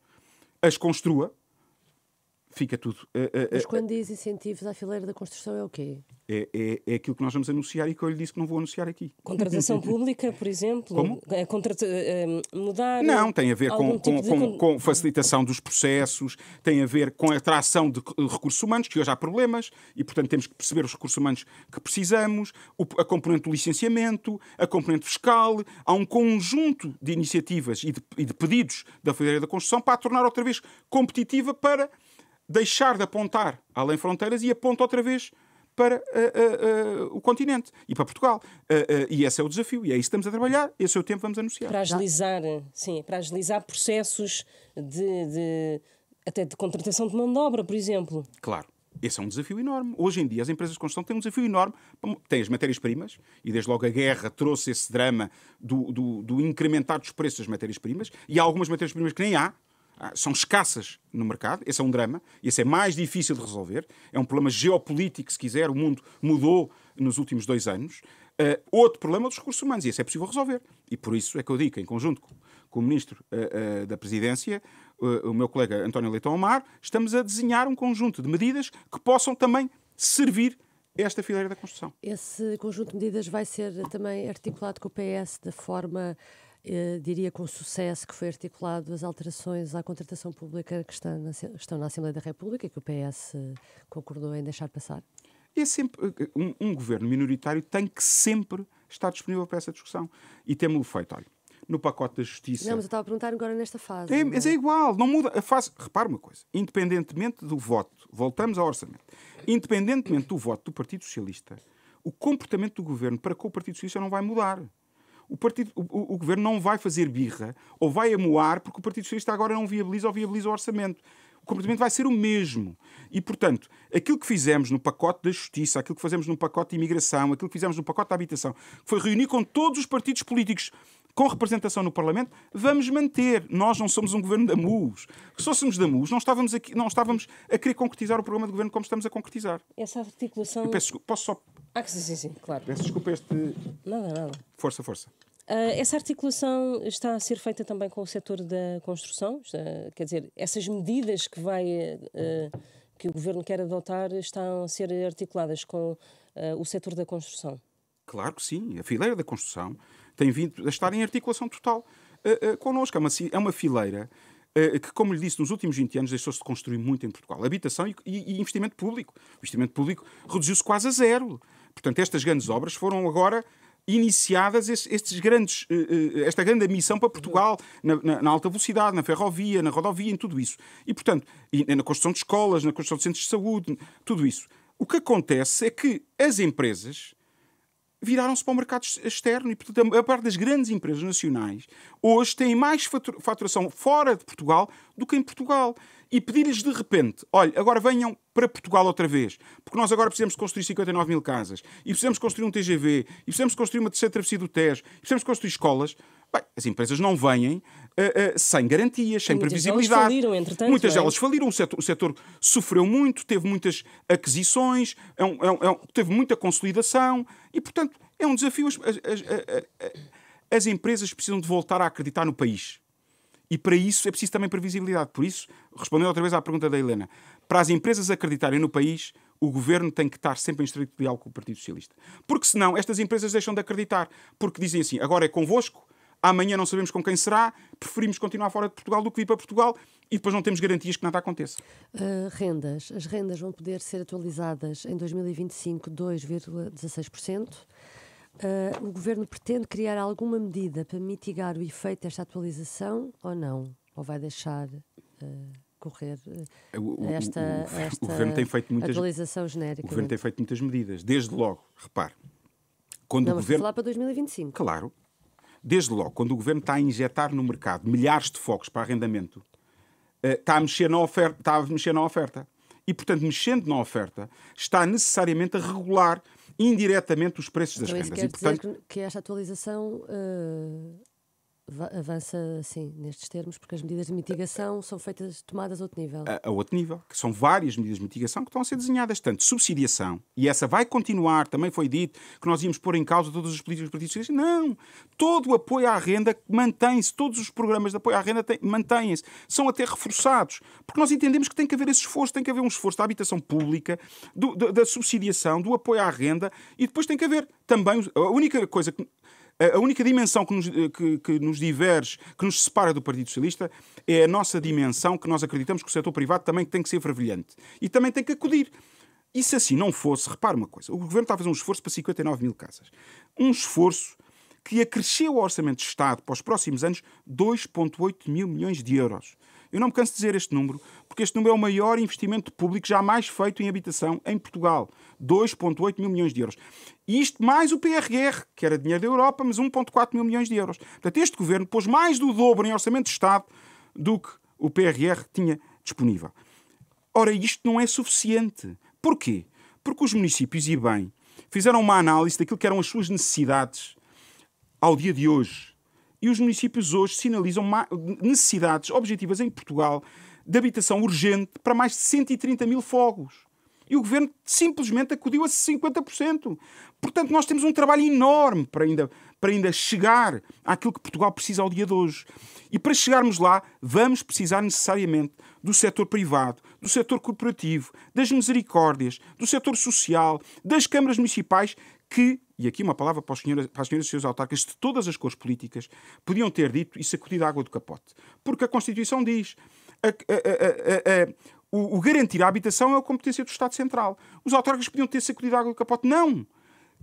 as construa, fica tudo. Eh, eh, eh, Mas quando diz incentivos à fileira da construção é o quê? É, é, é, aquilo que nós vamos anunciar e que eu lhe disse que não vou anunciar aqui. Contratação pública, por exemplo? Como? É mudar? Não, tem a ver com, tipo com, de... com, facilitação dos processos, tem a ver com a atração de recursos humanos, que hoje há problemas, e portanto temos que perceber os recursos humanos que precisamos, a componente do licenciamento, a componente fiscal. Há um conjunto de iniciativas e de, e de pedidos da Federação da Construção para a tornar outra vez competitiva para deixar de apontar além fronteiras e aponta outra vez para uh, uh, uh, o continente e para Portugal. e esse é o desafio, e é isso que estamos a trabalhar, esse é o tempo que vamos anunciar. Para agilizar, sim, para agilizar processos de, de até de contratação de mão de obra, por exemplo. Claro. Esse é um desafio enorme. Hoje em dia, as empresas de construção têm um desafio enorme. Têm as matérias-primas, e desde logo a guerra trouxe esse drama do, do, do incrementar dos preços das matérias-primas, e há algumas matérias-primas que nem há, ah, são escassas no mercado. Esse é um drama, esse é mais difícil de resolver. É um problema geopolítico, se quiser. O mundo mudou nos últimos dois anos. Uh, outro problema é dos recursos humanos, e esse é possível resolver. E por isso é que eu digo, em conjunto com, com o Ministro uh, uh, da Presidência, o meu colega António Leitão Omar, estamos a desenhar um conjunto de medidas que possam também servir esta fileira da construção. Esse conjunto de medidas vai ser também articulado com o PS de forma eh, diria com sucesso, que foi articulado as alterações à contratação pública que estão na, estão na Assembleia da República e que o PS concordou em deixar passar? É sempre, eh, um, um governo minoritário tem que sempre estar disponível para essa discussão. E temos-lo feito, olha no pacote da justiça. Não, mas eu estava a perguntar agora nesta fase. É, mas é? é? igual, não muda. A fase, repara uma coisa, independentemente do voto, voltamos ao orçamento, independentemente do voto do Partido Socialista, o comportamento do governo para com o Partido Socialista não vai mudar o, partido, o, o, governo não vai fazer birra ou vai amoar porque o Partido Socialista agora não viabiliza ou viabiliza o orçamento. O comportamento vai ser o mesmo. E, portanto, aquilo que fizemos no pacote da justiça, aquilo que fazemos no pacote de imigração, aquilo que fizemos no pacote da habitação, foi reunir com todos os partidos políticos com representação no Parlamento, vamos manter. Nós não somos um governo da MUS. Se fôssemos da MUS, não estávamos, aqui, não estávamos a querer concretizar o programa de governo como estamos a concretizar. Essa articulação. Peço, posso só ah, sim, sim, sim, claro. Peço desculpa este. Nada, nada. Força, força. Uh, essa articulação está a ser feita também com o setor da construção, está, quer dizer, essas medidas que vai. Uh, que o governo quer adotar estão a ser articuladas com uh, o setor da construção? Claro que sim. A fileira da construção tem vindo a estar em articulação total uh, uh, connosco. É uma, é uma fileira que, como lhe disse, nos últimos 20 anos deixou-se de construir muito em Portugal. Habitação e, e, investimento público. O investimento público reduziu-se quase a zero. Portanto, estas grandes obras foram agora iniciadas estes grandes, eh, eh, esta grande missão para Portugal, na, na, na, alta velocidade, na ferrovia, na rodovia, em tudo isso. E, portanto, na construção de escolas, na construção de centros de saúde, tudo isso. O que acontece é que as empresas viraram-se para o mercado externo e, portanto, a parte das grandes empresas nacionais hoje têm mais faturação fora de Portugal do que em Portugal. E pedir-lhes de repente, olha, agora venham para Portugal outra vez, porque nós agora precisamos construir 59 mil casas, e precisamos construir um TGV, e precisamos construir uma terceira travessia do Tejo, e precisamos construir escolas. Bem, as empresas não vêm Uh, uh, sem garantias, sem muitas previsibilidade. Delas faliram, entretanto, muitas é? delas faliram, o setor, o setor, sofreu muito, teve muitas aquisições, é um, é um, é teve muita consolidação, e, portanto, é um desafio. As, as, as empresas precisam de voltar a acreditar no país. E para isso é preciso também previsibilidade. Por isso, respondendo outra vez à pergunta da Helena, para as empresas acreditarem no país, o governo tem que estar sempre em estreito diálogo com o Partido Socialista. Porque senão estas empresas deixam de acreditar, porque dizem assim: agora é convosco, amanhã não sabemos com quem será, preferimos continuar fora de Portugal do que vir para Portugal e depois não temos garantias que nada aconteça. Uh, rendas. As rendas vão poder ser atualizadas em 2025 2,16%. Uh, o governo pretende criar alguma medida para mitigar o efeito desta atualização ou não? Ou vai deixar uh, correr uh, esta, o, esta o governo tem feito muitas, atualização genérica? O governo tem feito muitas medidas, desde logo, repare. Quando não, o governo... falar para 2025. Claro. Desde logo, quando o governo está a injetar no mercado milhares de focos para arrendamento, eh, está a mexer na oferta. Está a mexer na oferta. E, portanto, mexendo na oferta, está necessariamente a regular indiretamente os preços então, das rendas. Quer e, portanto, dizer que esta atualização uh, avança assim nestes termos, porque as medidas de mitigação são feitas, tomadas a outro nível. A, a, outro nível, que são várias medidas de mitigação que estão a ser desenhadas, tanto subsidiação, e essa vai continuar, também foi dito que nós íamos pôr em causa todas as políticas partidos Não! Todo o apoio à renda mantém-se, todos os programas de apoio à renda mantêm-se, são até reforçados, porque nós entendemos que tem que haver esse esforço, tem que haver um esforço da habitação pública, do, da, da subsidiação, do apoio à renda, e depois tem que haver também, a única coisa que a única dimensão que nos, eh, que, que nos diverge, que nos separa do Partido Socialista, é a nossa dimensão que nós acreditamos que o setor privado também tem que ser fervilhante e também tem que acudir. E se assim não fosse, repare uma coisa: o governo está a fazer um esforço para 59 mil casas. Um esforço que acresceu o orçamento de Estado para os próximos anos 2,8 mil milhões de euros. Eu não me canso de dizer este número, porque este número é o maior investimento público jamais feito em habitação em Portugal. 2,8 mil milhões de euros. E isto mais o PRR, que era dinheiro da Europa, mas 1,4 mil milhões de euros. Portanto, este governo pôs mais do dobro em orçamento de Estado do que o PRR tinha disponível. Ora, isto não é suficiente. Porquê? Porque os municípios, e bem, fizeram uma análise daquilo que eram as suas necessidades ao dia de hoje e os municípios hoje sinalizam necessidades objetivas em Portugal de habitação urgente para mais de 130 mil fogos. E o governo simplesmente acudiu a 50%. Portanto, nós temos um trabalho enorme para ainda, para ainda chegar àquilo que Portugal precisa ao dia de hoje. E para chegarmos lá, vamos precisar necessariamente do setor privado, do setor corporativo, das misericórdias, do setor social, das câmaras municipais que, e aqui uma palavra para, os senhores, para as senhoras e os seus autarcas de todas as cores políticas, podiam ter dito e sacudido a água do capote. Porque a Constituição diz. A, a, a, o, o, garantir a habitação é a competência do Estado Central. Os autarcas podiam ter sacudido a água do capote. Não!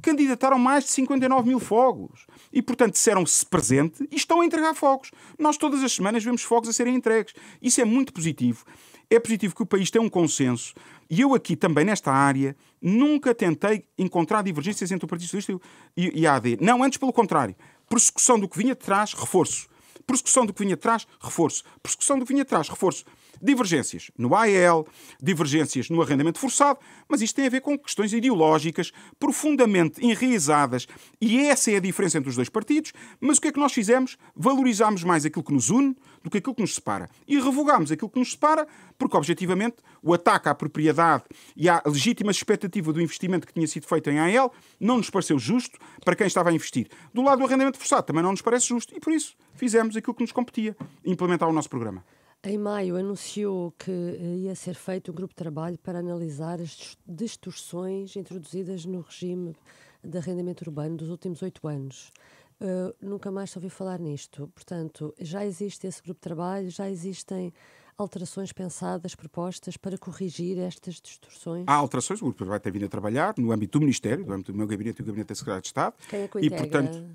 candidataram mais de 59 mil fogos. E, portanto, disseram-se presente e estão a entregar fogos. Nós todas as semanas vemos fogos a serem entregues. Isso é muito positivo. É positivo que o país tenha um consenso. E eu aqui também, nesta área, nunca tentei encontrar divergências entre o Partido Socialista e, e a AD. Não, antes pelo contrário. Persecução do que vinha de trás, reforço. Persecução do que vinha de trás, reforço. Persecução do que vinha de trás, reforço. Divergências no AEL, divergências no arrendamento forçado, mas isto tem a ver com questões ideológicas profundamente enraizadas e essa é a diferença entre os dois partidos. Mas o que é que nós fizemos? Valorizámos mais aquilo que nos une do que aquilo que nos separa e revogámos aquilo que nos separa, porque objetivamente o ataque à propriedade e à legítima expectativa do investimento que tinha sido feito em AEL não nos pareceu justo para quem estava a investir. Do lado do arrendamento forçado também não nos parece justo e por isso fizemos aquilo que nos competia, implementar o nosso programa. Em maio, anunciou que eh, ia ser feito um grupo de trabalho para analisar as distorções introduzidas no regime de arrendamento urbano dos últimos oito anos. Uh, nunca mais ouviu falar nisto. Portanto, já existe esse grupo de trabalho, já existem alterações pensadas, propostas para corrigir estas distorções? Há alterações, o grupo de trabalho está vindo a trabalhar no âmbito do Ministério, no âmbito do meu gabinete e do gabinete da Secretaria de Estado. Quem é que o e, portanto,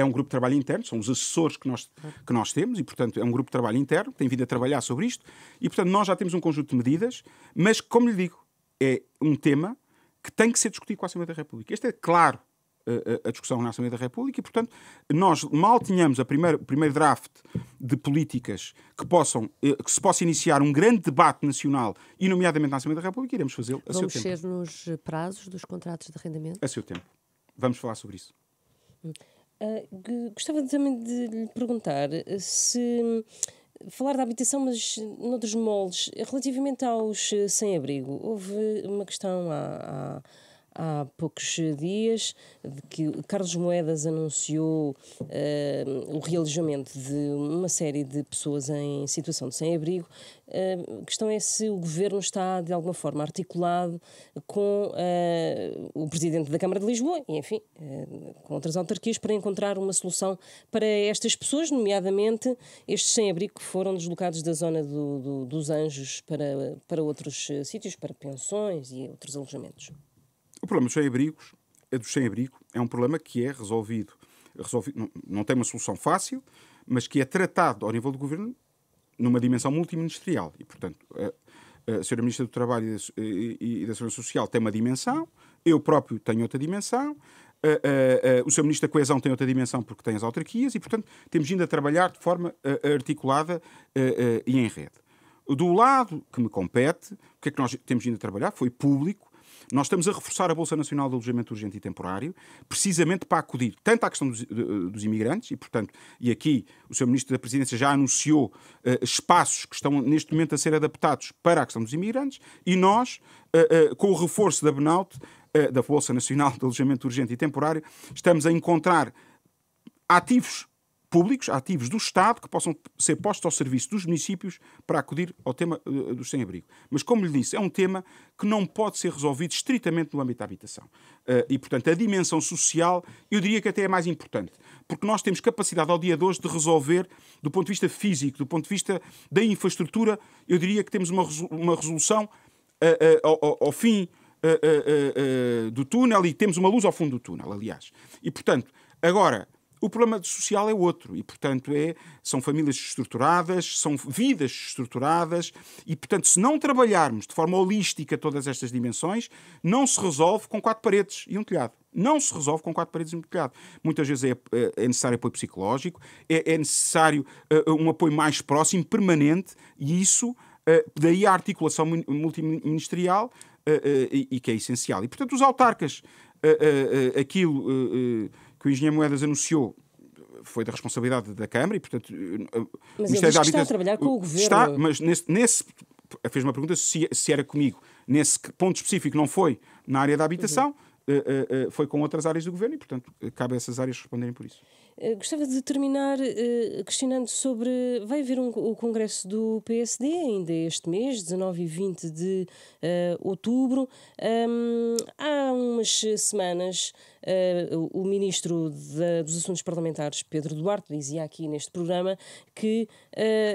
é um grupo de trabalho interno, são os assessores que nós, que nós temos e, portanto, é um grupo de trabalho interno, tem vindo a trabalhar sobre isto e, portanto, nós já temos um conjunto de medidas, mas, como lhe digo, é um tema que tem que ser discutido com a Assembleia da República. Este é claro eh, eh, a discussão na Assembleia da República e, portanto, nós mal tínhamos o primeiro draft de políticas que, possam, eh, que se possa iniciar um grande debate nacional e, nomeadamente na Assembleia da República, iremos fazê-lo a seu tempo. Vamos ser nos prazos dos contratos de arrendamento? A seu tempo. Vamos falar sobre isso. Hum. Ah, gostava também de lhe perguntar eh, se hum, falar da habitação, mas noutros moldes, relativamente aos eh, sem-abrigo, houve uma questão a à há poucos dias de que Carlos Moedas anunciou uh, o realojamento de uma série de pessoas em situação de sem-abrigo. Eh, a uh, questão é se o governo está, de alguma forma, articulado com uh, o presidente da Câmara de Lisboa e, enfim, com outras autarquias para encontrar uma solução para estas pessoas, nomeadamente estes sem-abrigo que foram deslocados da zona do, do, dos Anjos para, para outros sítios, para pensões e outros alojamentos. O problema dos sem-abrigos, é sem é um problema que é resolvido. resolvido não, não tem uma solução fácil, mas que é tratado ao nível do governo numa dimensão multiministerial. E, portanto, a, a Sra. Ministra do Trabalho e da Segurança Social tem uma dimensão, eu próprio tenho outra dimensão, o Sr. Ministro da Coesão tem outra dimensão porque tem as autarquias e, portanto, temos ainda a trabalhar de forma articulada e em rede. Do lado que me compete, o que é que nós temos ainda a trabalhar foi público, nós estamos a reforçar a Bolsa Nacional de Alojamento Urgente e Temporário, precisamente para acudir tanto à questão dos, eh, dos imigrantes, e, portanto, e aqui o Sr. Ministro da Presidência já anunciou uh, espaços que estão neste momento a ser adaptados para a questão dos imigrantes, e nós, uh, uh, com o reforço da Benaut, da Bolsa Nacional de Alojamento Urgente e Temporário, estamos a encontrar ativos públicos, ativos do Estado, que possam ser postos ao serviço dos municípios para acudir ao tema eh, dos sem-abrigo. Mas, como lhe disse, é um tema que não pode ser resolvido estritamente no âmbito da habitação. Eh, e, portanto, a dimensão social, eu diria que até é mais importante, porque nós temos capacidade ao dia de hoje de resolver, do ponto de vista físico, do ponto de vista da infraestrutura, eu diria que temos uma, uma resolução eh, ao, fim do túnel e temos uma luz ao fundo do túnel, aliás. E, portanto, agora o problema social é outro e, portanto, é, são famílias estruturadas, são vidas estruturadas e, portanto, se não trabalharmos de forma holística todas estas dimensões, não se resolve com quatro paredes e um telhado. Não se resolve com quatro paredes e um telhado. Muitas vezes é, é, é necessário apoio psicológico, é, é necessário uh, um apoio mais próximo, permanente, e isso, uh, daí a articulação multiministerial, uh, e, e, que é essencial. E, portanto, os autarcas, aquilo que o engenheiro Moedas anunciou foi da responsabilidade da Câmara e, portanto, eh, mas Ministério está a trabalhar com o Governo. Está, mas nesse. nesse eh, fez uma pergunta se, se, era comigo. Nesse ponto específico não foi na área da habitação, uhum. Eh, foi com outras áreas do Governo e, portanto, cabe a essas áreas responderem por isso. Eh, gostava de terminar eh, questionando sobre. Vai haver um, o congresso do PSD ainda este mês, 19 e 20 de uh, outubro. Um, há umas semanas, uh, o ministro da, dos Assuntos Parlamentares, Pedro Duarte, dizia aqui neste programa que,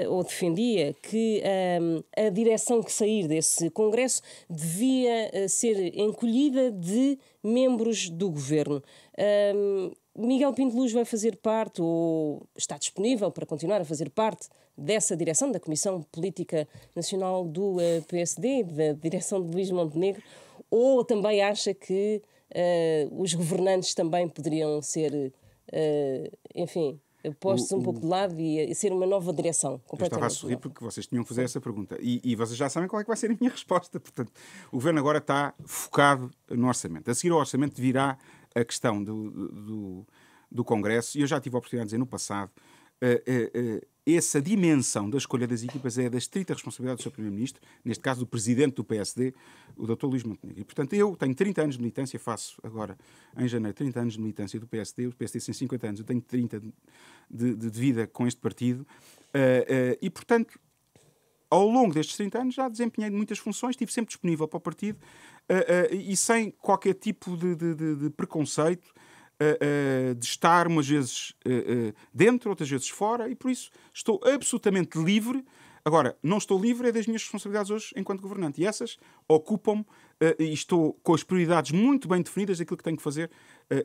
uh, ou defendia, que um, a direção que sair desse congresso devia ser encolhida de membros do governo. Um, Miguel Pinto Luz vai fazer parte, ou está disponível para continuar a fazer parte, dessa direção da Comissão Política Nacional do eh, PSD, da direção de Luís Montenegro, ou também acha que uh, os governantes também poderiam ser, uh, enfim, postos um pouco de lado e, e ser uma nova direção. Eu estava a sorrir porque vocês tinham que fazer essa pergunta. E, e, vocês já sabem qual é que vai ser a minha resposta. Portanto, o governo agora está focado no orçamento. A seguir ao orçamento virá a questão do, do, do Congresso, e eu já tive a oportunidade de dizer no passado, uh, uh, essa dimensão da escolha das equipas é da estrita responsabilidade do Sr. Primeiro-Ministro, neste caso do Presidente do PSD, o Dr. Luís Montenegro. E, portanto, eu tenho 30 anos de militância, faço agora, em janeiro, 30 anos de militância do PSD, o PSD tem 50 anos, eu tenho 30 de, de, de vida com este partido, uh, uh, e, portanto, ao longo destes 30 anos já desempenhei muitas funções, estive sempre disponível para o partido, eh, eh, e sem qualquer tipo de, de, de, de preconceito, eh, de estar umas vezes dentro, outras vezes fora, e por isso estou absolutamente livre. Agora, não estou livre é das minhas responsabilidades hoje enquanto governante, e essas ocupam-me e estou com as prioridades muito bem definidas daquilo que tenho que fazer,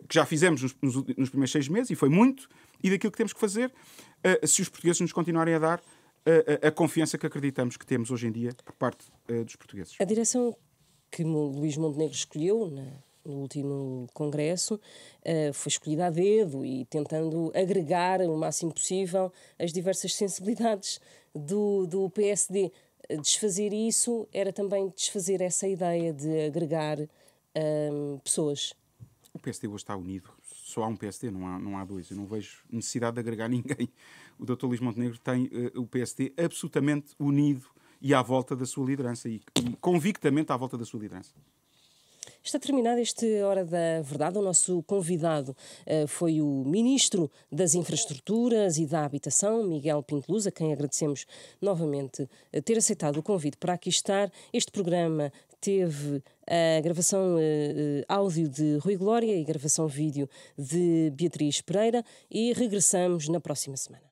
que já fizemos nos, nos, primeiros seis meses, e foi muito, e daquilo que temos que fazer se os portugueses nos continuarem a dar a, a, a, confiança que acreditamos que temos hoje em dia por parte uh, dos portugueses. A direção que Luís Montenegro escolheu no último congresso, eh, foi escolhida a dedo e tentando agregar o máximo possível as diversas sensibilidades do, do PSD. Desfazer isso era também desfazer essa ideia de agregar um, ehm, pessoas. O PSD hoje está unido. Só há um PSD, não há, não há dois. Eu não vejo necessidade de agregar ninguém. O Dr. Luís Montenegro tem uh, o PSD absolutamente unido e à volta da sua liderança, e, e convictamente à volta da sua liderança. Está terminada este Hora da Verdade. O nosso convidado uh, foi o Ministro das Infraestruturas e da Habitação, Miguel Pinteluz, a quem agradecemos novamente eh, ter aceitado o convite para aqui estar. Este programa teve a gravação uh, áudio de Rui Glória e gravação vídeo de Beatriz Pereira e regressamos na próxima semana.